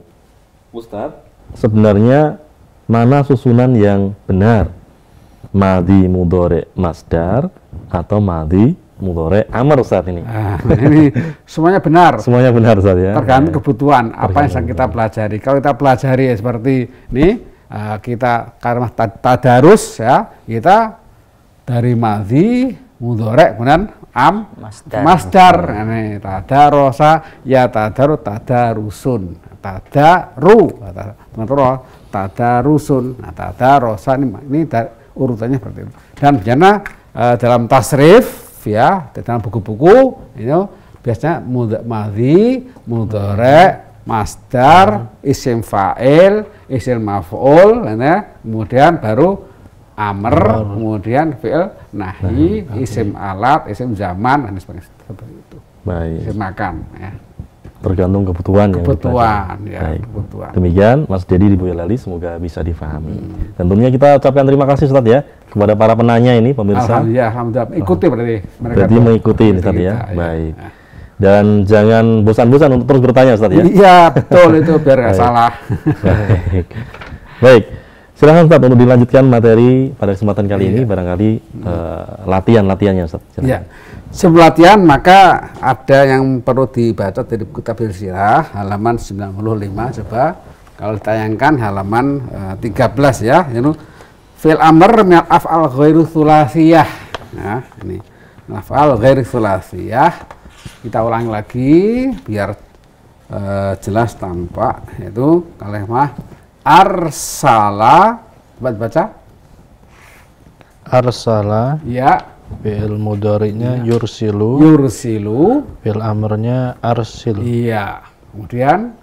Ustaz, sebenarnya mana susunan yang benar? Madi mudore masdar atau madi mudore amr saat ini. Nah, ini semuanya benar. Semuanya benar saat ya. Tergantung iya. kebutuhan apa Tergantung. yang sedang kita pelajari. Kalau kita pelajari ya seperti ini uh, kita karena tadarus ya kita dari madhi mudore kemudian am masdar, masdar. ini tadarosa ya tadaru tadarusun tadaru teman-teman oh, tadarusun nah, tadarosa ini, ini urutannya seperti itu dan karena uh, eh, dalam tasrif ya tentang buku-buku you know, biasanya mudah madhi mudhari masdar isim fa'il isim maf'ul ya. kemudian baru amr kemudian fi'il nahi isim alat isim zaman dan sebagainya seperti itu baik isim makan ya tergantung kebutuhan kebutuhan yang ya kebutuhan demikian Mas Dedi di Boyolali semoga bisa difahami hmm. tentunya kita ucapkan terima kasih Ustaz ya kepada para penanya ini pemirsa alhamdulillah, alhamdulillah. ikuti oh. berarti mereka berarti mengikuti ini Ustaz ya. ya baik dan jangan bosan-bosan untuk terus bertanya Ustaz ya iya betul itu biar nggak salah baik baik silahkan Ustaz untuk dilanjutkan materi pada kesempatan kali iya. ini barangkali eh, latihan latihannya Ustaz silahkan. Ya. Sebelum latihan maka ada yang perlu dibaca dari kitab Sirah halaman 95 coba kalau ditayangkan halaman e, eh, 13 ya itu fil amr min af'al ghairu thulasiyah nah ini af'al ghairu thulasiyah kita ulangi lagi biar e, jelas tampak yaitu kalimah arsala buat baca arsala ya Fi'il mudari'nya ya. yursilu. Yursilu. Fi'il amrnya arsil. Iya. Kemudian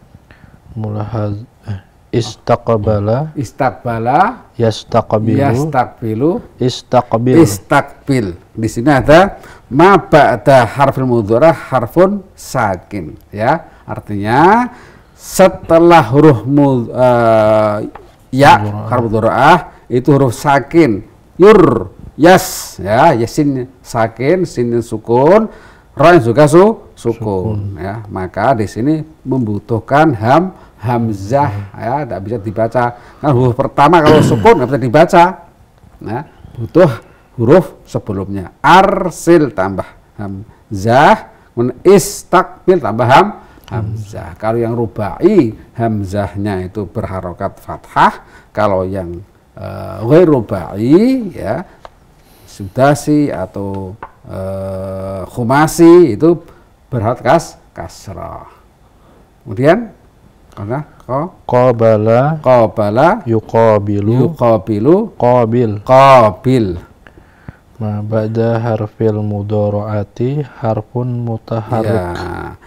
mulahaz eh, istaqbala. Istaqbala. Yastaqbilu. Yastaqbilu. Istaqbil. Istaqbil. Di sini ada ma ba'da harfil mudhara harfun sakin ya. Artinya setelah huruf mud, uh, ya harf mudhara'ah itu huruf sakin yur yes ya yasin sakin sinin sukun roin juga su sukun, ya maka di sini membutuhkan ham hamzah ya tidak bisa dibaca kan huruf pertama kalau sukun nggak bisa dibaca nah butuh huruf sebelumnya arsil tambah hamzah istakbil tambah ham hamzah kalau yang rubai hamzahnya itu berharokat fathah kalau yang uh, rubai ya sudasi atau uh, khumasi itu berhak kas kasrah. Kemudian karena ko qabala qabala yuqabilu yuqabilu kobil kobil ma ba'da harfil mudoroati harfun mutaharik ya.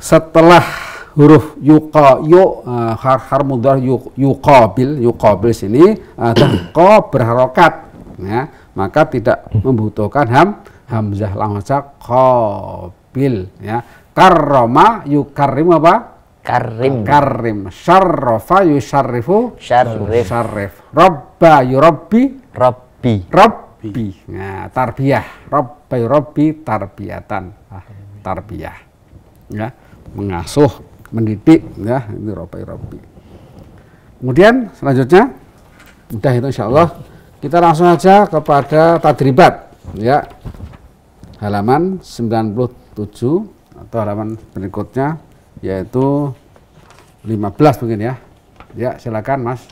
setelah huruf yuqa yu uh, eh, harf mudhor yuqabil yuqabil sini ada uh, eh, ko berharokat ya maka tidak hmm. membutuhkan ham hamzah langsung Kobil, ya karroma Karim apa karim karim syarrafa yusyarrifu syarrif syarrif robba yurabbi rabbi rabbi nah tarbiyah robba yurabbi tarbiyatan ah, tarbiyah ya mengasuh mendidik ya ini robba yurabbi kemudian selanjutnya mudah itu insyaallah kita langsung aja kepada tadribat ya. Halaman 97 atau halaman berikutnya yaitu 15 mungkin ya. Ya, silakan Mas.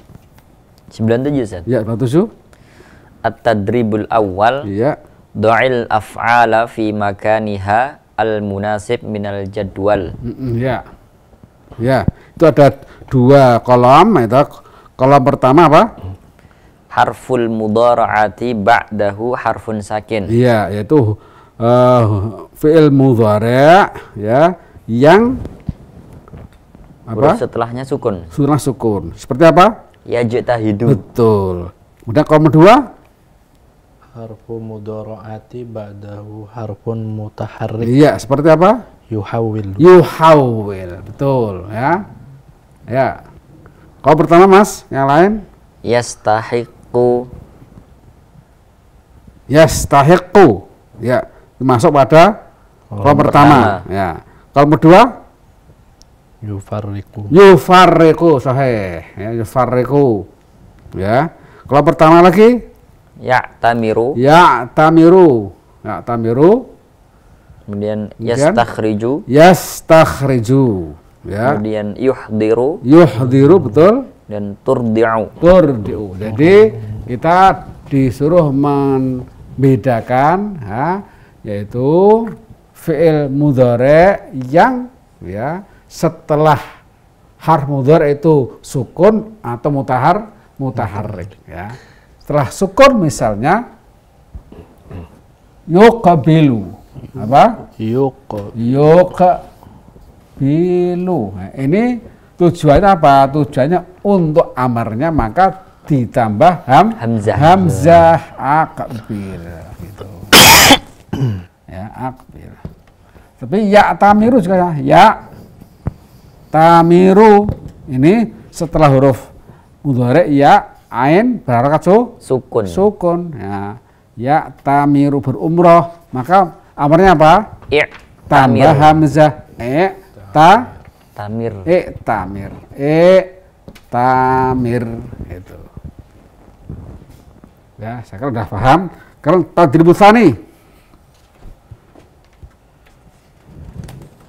97 Ustaz. Ya, 97. At-tadribul awal. ya Do'il af'ala fi makaniha al-munasib minal jadwal. ya. Ya, itu ada dua kolom itu. Kolom pertama apa? harful mudhara'ati ba'dahu harfun sakin. Iya, yaitu uh, fi'il mudhara' ya yang apa? Huruf setelahnya sukun. Setelah sukun. Seperti apa? Ya hidup. Betul. Udah kalau kedua? Harfu mudhara'ati ba'dahu harfun mutaharrik. Iya, seperti apa? Yuhawil. Yuhawil. Betul, ya. Ya. Kau pertama, Mas. Yang lain? Yastahik yastahiqu yastahiqu ya masuk pada kolom pertama. pertama ya kolom kedua yufarriqu yufarriqu sahih ya yufarriqu ya kalau pertama lagi ya tamiru ya tamiru ya tamiru kemudian, kemudian yastakhriju yastakhriju ya kemudian yuhdiru yuhdiru betul dan turdi'u. Turdi'u. Jadi kita disuruh membedakan ya, yaitu fi'il mudhari yang ya setelah har mudhari itu sukun atau mutahar mutaharrik ya. Setelah sukun misalnya yuqabilu apa? yuqabilu. Nah, ini Tujuannya apa? Tujuannya untuk amarnya maka ditambah ham hamzah hamzah akbir gitu. ya akbir. Tapi ya tamiru juga ya Ya tamiru ini setelah huruf mudhari ya ain berharokat su sukun sukun ya ya tamiru berumroh maka amarnya apa? Ya. Tambah hamzah e ta Tamir. eh Tamir. eh Tamir itu. Ya, saya kira sudah paham. Sekarang Busani. sani.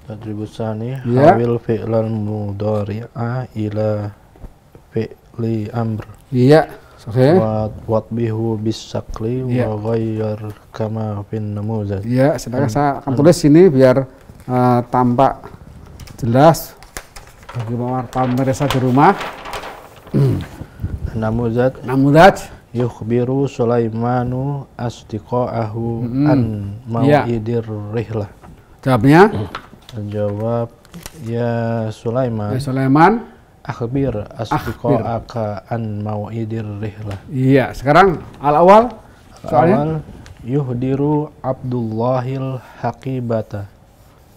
Busani. sani ya. hawil fi'lan A ila fi'li amr. Iya. Okay. bihu bisakli yeah. wa ya. ghayyar kama fin namuzat. Iya, sedangkan saya akan tulis sini biar uh, tampak jelas bagi pemirsa di rumah nah, namuzat namuzat yukhbiru Sulaimanu astiqa'ahu mm -hmm. an iya. mau'idir yeah. rihlah jawabnya jawab ya Sulaiman ya Sulaiman akhbir astiqa'aka an mau'idir rihlah iya sekarang al awal soalnya al awal yuhdiru Abdullahil haqibata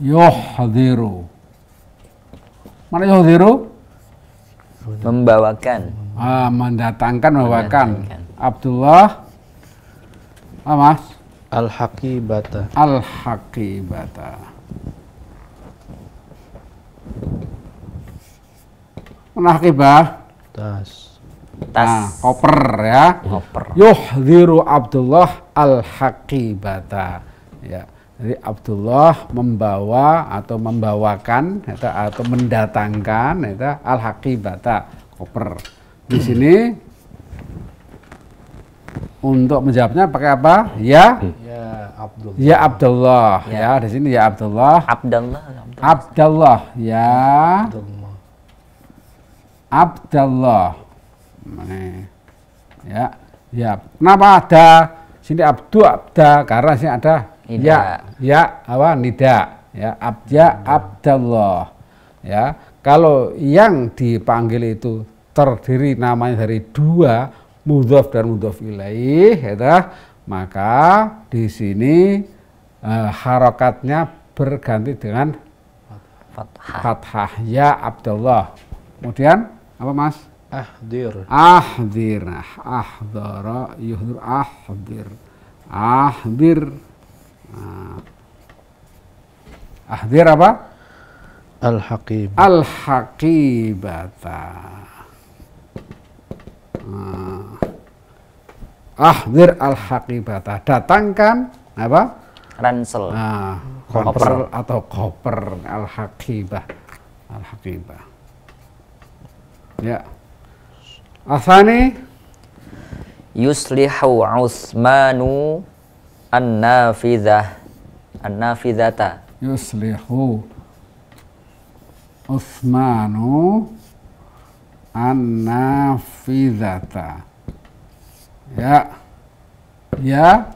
yuhdiru Mana yang zero? Membawakan. Ah, mendatangkan, membawakan. Abdullah. Ah, Mas. Al-Haqibata. Al-Haqibata. Menakibah. Tas. Tas. Nah, koper ya. Koper. Yuh, Abdullah al Hakibata. Ya. Jadi Abdullah membawa atau membawakan atau, atau mendatangkan itu al hakibata koper. Di sini untuk menjawabnya pakai apa? Ya. Ya Abdullah. Ya Abdullah. Ya, ya di sini ya Abdullah. Abdullah. Abdullah. Ya. Abdullah. Ya. Abdullah. Ya. Ya. Kenapa ada sini Abdu Abda? Karena sini ada ya ya apa nida ya abja abdallah ya kalau yang dipanggil itu terdiri namanya dari dua mudhof dan mudhof ilaih ya maka di sini eh, harokatnya berganti dengan fathah. fathah ya Abdullah kemudian apa mas ahdir ahdir nah, ahdara yuhur ahdir ahdir Ah. ahdir apa? al hakib Al-haqibata. Ah. Ahdir al hakibata Datangkan apa? Ransel. Nah, koper atau koper al Hakibah. al Hakibah. Ya. Asani yuslihu Usmanu النافذة النافذة يصلح عثمان النافذة يا يا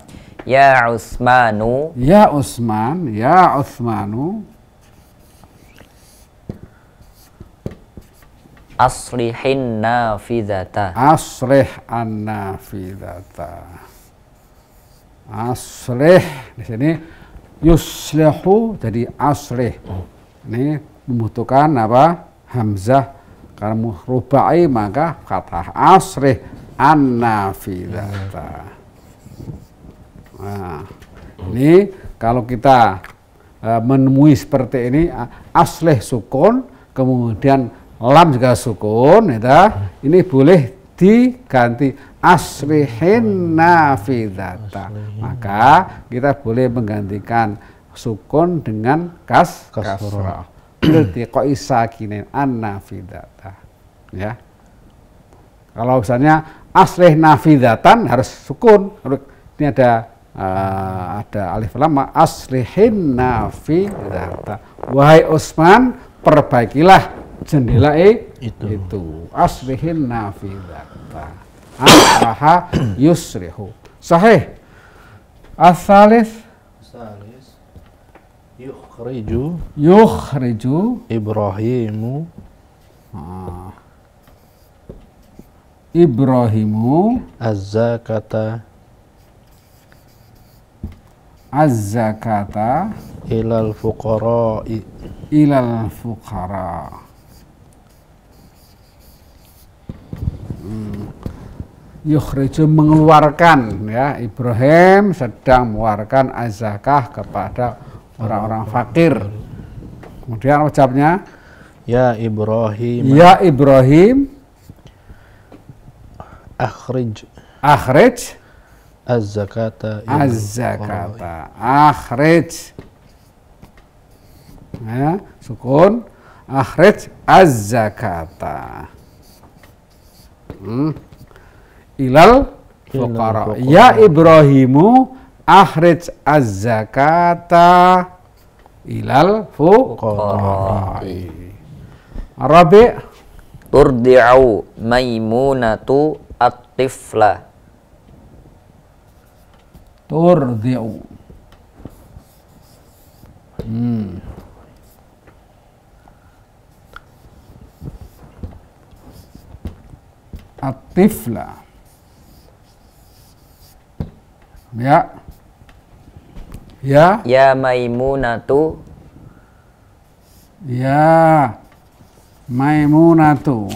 يا عثمان يا عثمان يا عثمان أصلح النافذة أصرح النافذة Asleh di sini yuslihu jadi asleh. Oh. ini membutuhkan apa hamzah karena rubai maka kata asleh annafidata nah ini kalau kita e, menemui seperti ini asleh sukun kemudian lam juga sukun ya, ini boleh diganti aslihin nafidata. Maka kita boleh menggantikan sukun dengan kas kasrah. Iltiqo isakinin an nafidata. Ya. Kalau misalnya aslih nafidatan harus sukun. Ini ada uh, ada alif lama aslihin nafidata. Wahai Utsman, perbaikilah jendela itu. itu. Aslihin nafidata asbaha yusrihu. Sahih. Asalis Asalis yukhriju yukhriju Ibrahimu ah. Ibrahimu az-zakata az-zakata ilal fuqara ilal fuqara hmm yukhriju mengeluarkan ya Ibrahim sedang mengeluarkan azakah kepada orang-orang oh. fakir. Kemudian ucapnya ya Ibrahim. Ya Ibrahim akhrij akhrij azzakata ya azzakata akhrij ya sukun akhrij azzakata hmm ilal fuqara. Ya Ibrahimu akhrij az-zakata ilal fuqara. Rabi turdi'u maimunatu at-tifla. Turdi'u. Hmm. At-tifla. Ya. Ya. Ya Maimunatu. Ya. Maimunatu.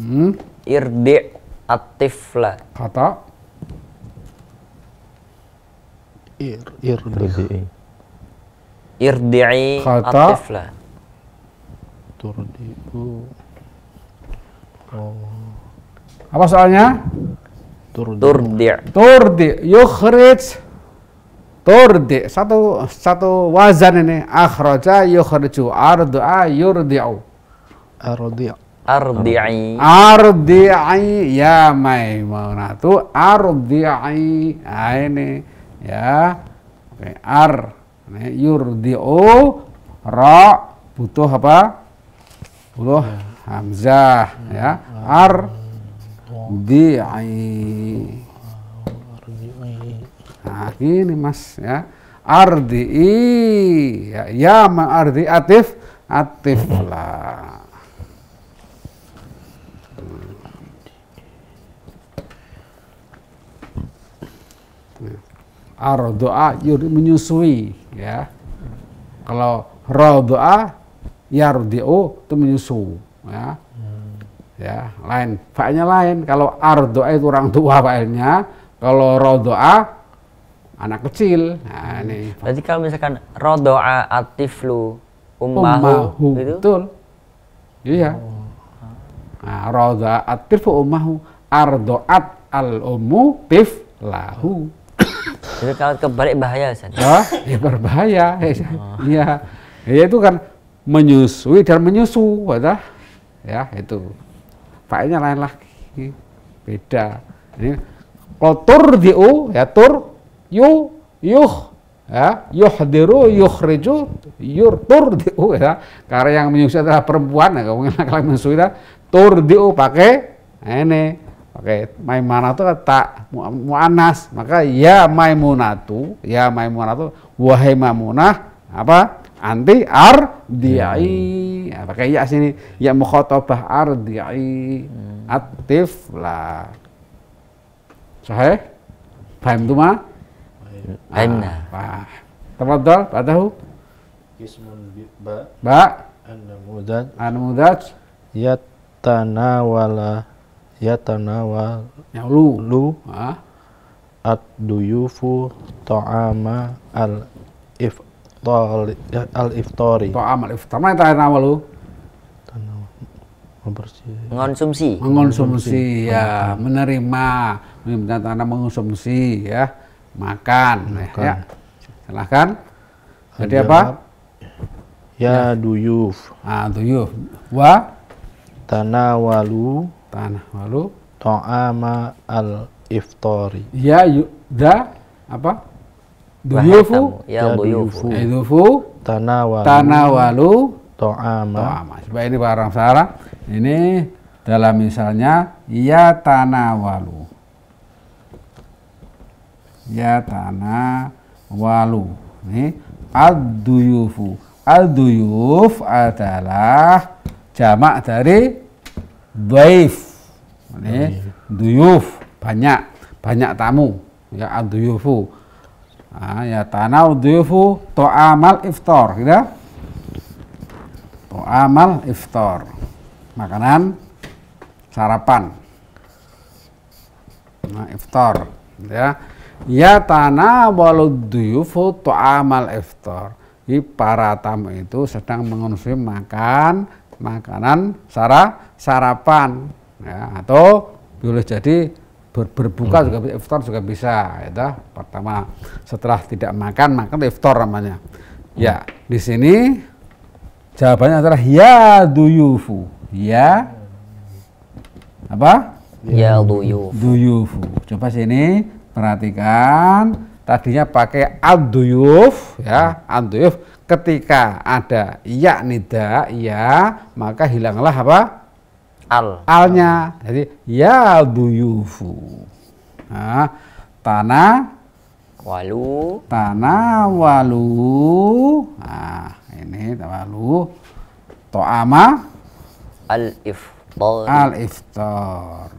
Hmm. Irdi atifla. Kata. Ir, irdi. Irdi'i atifla. Turdi'u. Oh. Apa soalnya? turdi turdi turdi yukhrij turdi satu satu wazan ini akhraja yukhriju ardu'a yurdi'u ardi'u ardi'i ardi'i ya ma'natu, ardi'i nah ini ya okay. ar ini yurdi'u ra butuh apa butuh hamzah ya ar di nah ini mas ya ardi'i ya, ya ma ardi atif atif lah ardoa menyusui ya kalau rodoa yardiu itu menyusu ya ya lain faknya lain kalau ardoa itu orang tua faknya kalau rodoa anak kecil nah ini Jadi kalau misalkan rodoa atiflu ummahu, ummahu. Gitu? betul iya oh. nah, rodoa atiflu ummahu ardoat al ummu tif lahu jadi kalau kebalik bahaya Ustaz. Oh, ya berbahaya. Oh. Iya. Oh. Ya itu kan menyusui dan menyusu, Ya, itu failnya lain lagi beda ini kalau tur di ya tur yu yuh ya yuh yukhriju yur tur diu ya karena yang menyusui adalah perempuan ya mungkin kalau menyusui tur diu u pakai ini pakai okay. maimana tak mu'anas. Maka ya maimunatu, ya maimunatu, wahai maimunah, apa? anti diai hmm. pakai ya sini ya mukhotobah ardiai hmm. aktif lah sahih paham tuh mah pahimna ah, nah. tafadhal tahu ismun ba ba anamudat mudaj an-mudaj yatanawala yatanawal lu lu ah? at duyufu ta'ama al if al iftori to'am al iftar mana tanya nama lu mengonsumsi mengonsumsi ya menerima menerima menerima tanda mengonsumsi ya makan, ya. makan. ya silahkan jadi apa ya, ya. duyuf ah duyuf wa tanawalu tanawalu to'ama al iftori ya udah apa Duyufu ya, ya duyufu. Duyufu tanawalu tanawalu to'ama. To'ama. Sebab ini barang sara. ini dalam misalnya ya tanawalu. Ya tanawalu. Ini ad-duyufu. ad duyuf adalah jamak dari duif, Ini duyuf banyak, banyak tamu. Ya ad-duyufu Ah, ya tanau dufu to'amal iftar, gitu. To'amal iftor, Makanan sarapan. Nah, iftar, ya. Ya tanah duyufu to'amal iftor. Jadi para tamu itu sedang mengonsumsi makan makanan sara sarapan ya, atau boleh jadi ber, berbuka juga bisa, iftar juga bisa ya pertama setelah tidak makan makan iftar namanya ya di sini jawabannya adalah ya duyufu ya apa ya duyufu duyufu coba sini perhatikan tadinya pakai aduyuf ya ad ketika ada ya nida ya maka hilanglah apa al alnya jadi ya duyufu nah, tanah walu tanah walu nah ini walu to'ama al iftar al iftar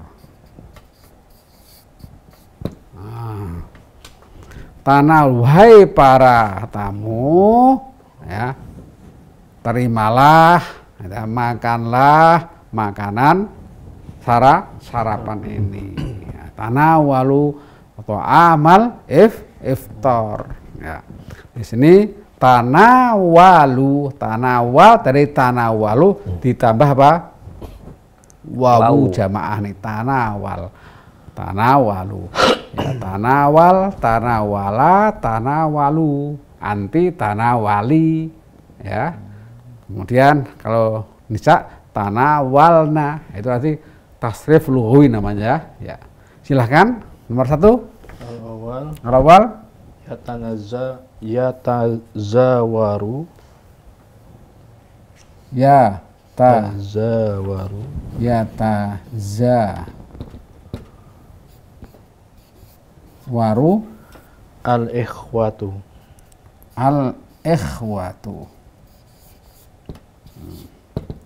nah, tanah wahai para tamu ya terimalah ya, makanlah makanan sara sarapan ini ya, tanah walu atau amal if iftar ya di sini tanah walu tanah wal dari tanah walu ditambah apa wawu jamaah nih tanah wal tanah walu ya, tanah wal tanah wala tanah walu anti tanah wali ya kemudian kalau nisa Tanawalna itu arti tasrif luhui namanya ya, ya. silahkan nomor satu rawal awal ya tanaza ya tazawaru ya ta zawaru ya ta za waru al ikhwatu al ikhwatu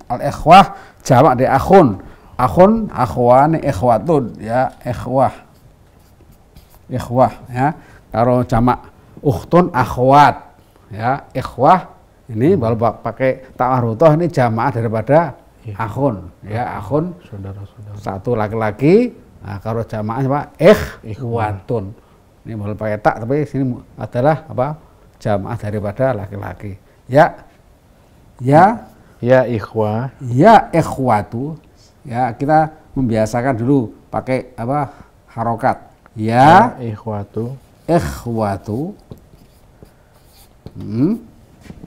al ikhwah jamak de akhun akhun akhwani ikhwatun ya ikhwah ikhwah ya kalau jamak ukhtun akhwat ya ikhwah ini kalau hmm. pakai ta'arutoh ini jamaah daripada ya. akhun ya iya. akhun saudara-saudara satu laki-laki nah, kalau jamaahnya apa ikh ikhwatun ini boleh pakai tak tapi sini adalah apa jamaah daripada laki-laki ya ya Ya ikhwa. Ya ikhwatu. Ya kita membiasakan dulu pakai apa harokat. Ya, ya ikhwatu. Ikhwatu. Hmm.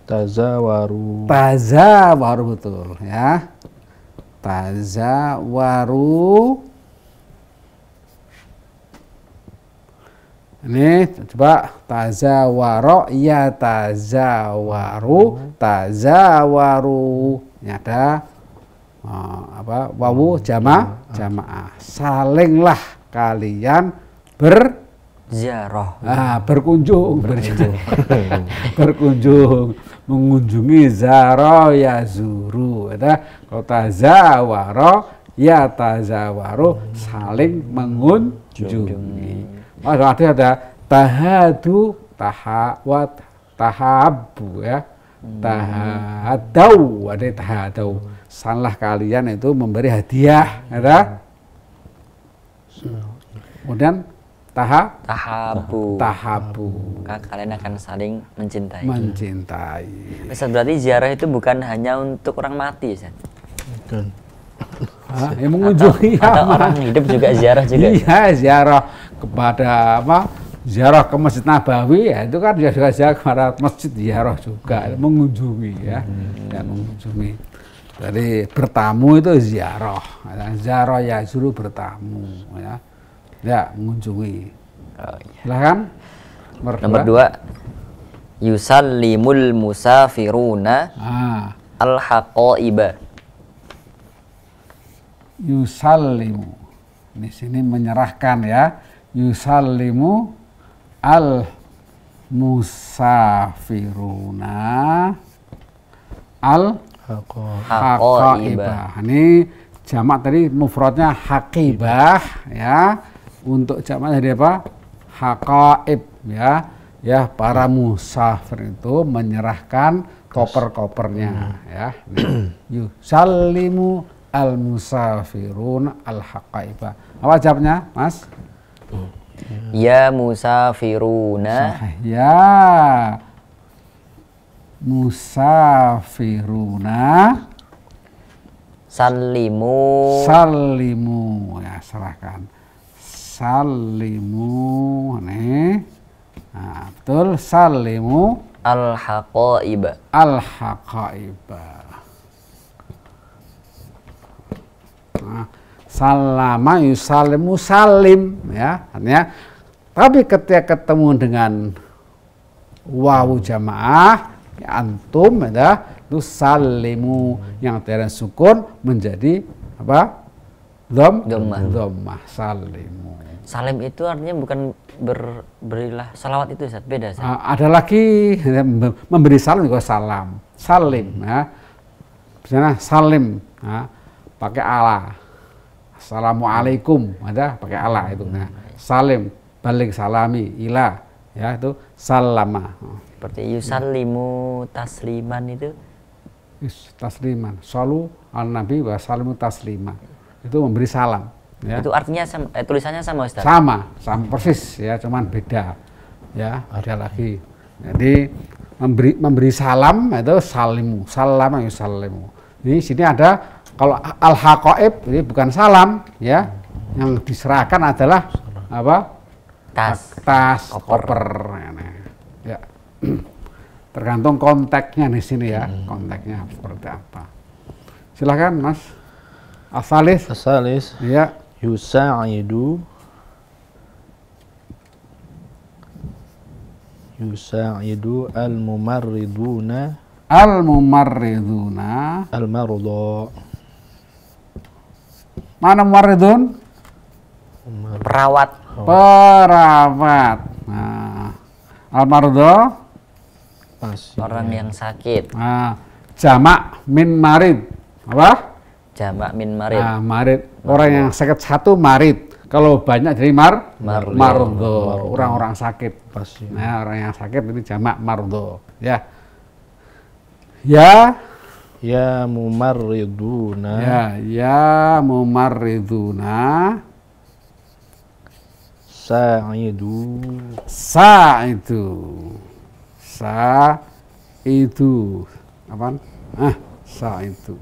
Tazawaru. Tazawaru betul ya. Tazawaru Ini coba tazawaro ya tazawaru tazawaru. Ini ada oh, apa? Wawu jama jamaah. Salinglah kalian ber ziarah. Ah, berkunjung, berkunjung. berkunjung, mengunjungi zaro ya zuru. Ada kota zawaro ya tazawaru saling mengunjungi. Oh, artinya ada tahadu, tahawat, tahabu ya. Hmm. Tahadau, ada tahadau. Salah kalian itu memberi hadiah, ada. Ya Kemudian taha tahabu tahabu kalian akan saling mencintai mencintai Ustaz berarti ziarah itu bukan hanya untuk orang mati Ustaz Hah, yang mengunjungi atau, ya, atau orang hidup juga ziarah juga iya ziarah kepada apa ziarah ke Masjid Nabawi ya itu kan ya dia juga ziarah kepada masjid ziarah juga hmm. mengunjungi ya, hmm. ya mengunjungi. Jadi bertamu itu ziarah, ya, ziarah ya suruh bertamu ya, ya mengunjungi. Oh, Silahkan. Iya. Nomor, Nomor dua. dua. Yusallimul musafiruna ah. al-haqaiba. Yusallimu. Di sini menyerahkan ya yusallimu al musafiruna al haqaibah. Ini jamak tadi mufradnya hakibah ya. Untuk jamak tadi apa? Haqaib ya. Ya para musafir itu menyerahkan koper-kopernya ya. Nah, yusallimu al musafirun al haqaibah. Apa jawabnya, Mas? Ya musafiruna. Ya musafiruna. Salimu. Salimu. Ya serahkan. Salimu. Nih. Nah, betul. Salimu. Al-haqaiba. Al-haqaiba. Nah, salama yusalimu salim ya artinya tapi ketika ketemu dengan wawu jamaah ya antum ya, itu salimu yang terang sukun menjadi apa dom domah salimu salim itu artinya bukan ber, berilah salawat itu Ustaz, beda Ustaz. Uh, ada lagi ya, memberi salam juga salam salim ya misalnya salim ya. pakai Allah assalamualaikum ada pakai ala itu nah salim balik salami ila ya itu salama seperti yusallimu tasliman itu tasliman salu al nabi wa salimu taslima itu memberi salam ya. itu artinya sama, eh, tulisannya sama Ustaz? sama sama persis ya cuman beda ya ada lagi jadi memberi memberi salam itu salimu salama yusallimu ini sini ada kalau al haqaib ini bukan salam ya. Yang diserahkan adalah apa? Tas. Tas, koper. koper. Ya. Tergantung konteksnya di sini ya, hmm. konteksnya seperti apa. Silakan Mas. Asalis. Asalis. Ya. Yusa'idu yusa'idu al-mumarriduna al-mumarriduna al-marudha Mana nomornya Dun? Perawat. Perawat. Nah, Almarudo? orang yang sakit. Nah, jamak min marid. Apa? Jamak min marid. Nah, marid. Orang yang sakit satu marid. Kalau banyak jadi mar Marudo. orang-orang sakit. Iya. Nah, orang yang sakit ini jamak marudo. Ya. Ya, Ya mumarriduna. Ya, ya mumarriduna. itu, sa itu. Apa? Ah, itu.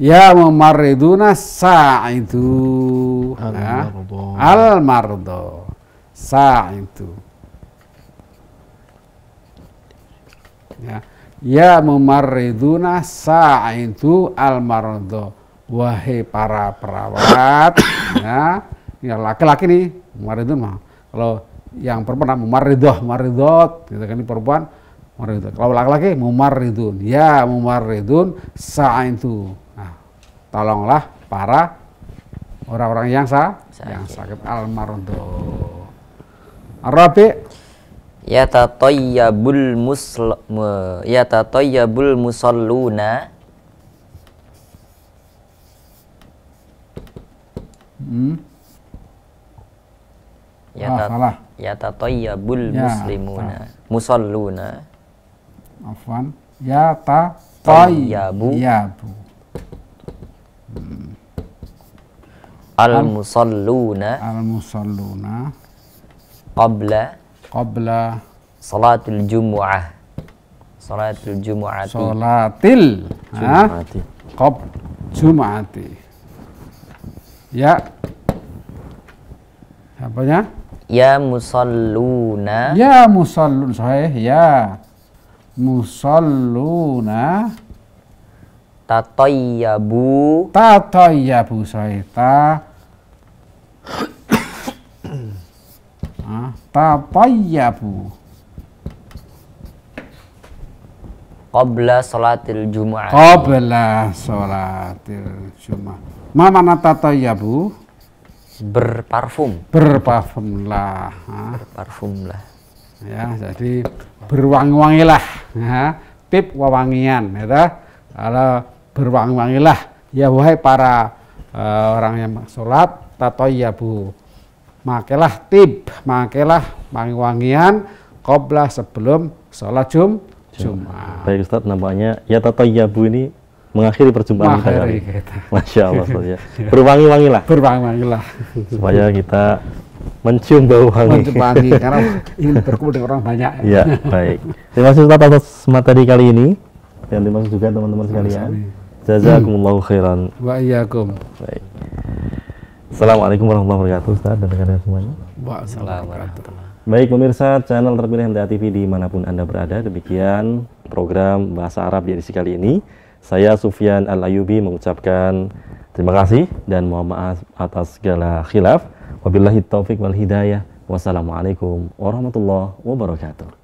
Ya mumarriduna sa'idu. Al-mardo. Ya. Al-mardo. Sa'idu. Ya ya mumarriduna sa'idu al marodo wahai para perawat ya ya laki-laki nih mumarridun mah kalau yang perempuan ah, mumarridoh mumarridot gitu kan ini perempuan mumarridot kalau laki-laki mumarridun ya mumarridun sa'idu nah tolonglah para orang-orang yang sa yang sakit al marodo Arabi yatatayyabul musl yatatayyabul musalluna hmm. Yata, ah, salah yatatayyabul ya, muslimuna ta. musalluna afwan yatatayyabu Ya hmm. al musalluna al musalluna qabla qabla salatul jumu'ah salatul jumu'ati salatil jumu'ati qab jumu'ati ya apanya ya musalluna ya musallun sahih ya musalluna tatayyabu tatayyabu sahih ta tatayyabu qabla salatil jumu'ah qabla salatil jumu'ah ma mana tatayyabu berparfum berparfumlah lah ya jadi berwangi-wangilah ya tip wawangian ya kalau berwangi-wangilah ya wahai para uh, orang yang sholat tatoyabu Makelah tip, makelah wangi-wangian qobla sebelum sholat jum Jumat. Baik Ustaz, nampaknya ya tatayyabu ini mengakhiri perjumpaan kita kali. Masya Allah Ustaz ya. Berwangi-wangilah. Berwangi-wangilah. Supaya kita mencium bau wangi. Mencium wangi karena ingin berkumpul dengan orang banyak. Ya, baik. Terima kasih Ustaz atas materi kali ini dan terima kasih juga teman-teman sekalian. Jazakumullahu khairan. Wa Baik. Assalamualaikum warahmatullahi wabarakatuh Ustaz dan rekan-rekan semuanya. Waalaikumsalam Baik pemirsa channel terpilih MTA TV dimanapun Anda berada, demikian program Bahasa Arab di edisi kali ini. Saya Sufyan Al-Ayubi mengucapkan terima kasih dan mohon maaf atas segala khilaf. Wabillahi taufik wal hidayah. Wassalamualaikum warahmatullahi wabarakatuh.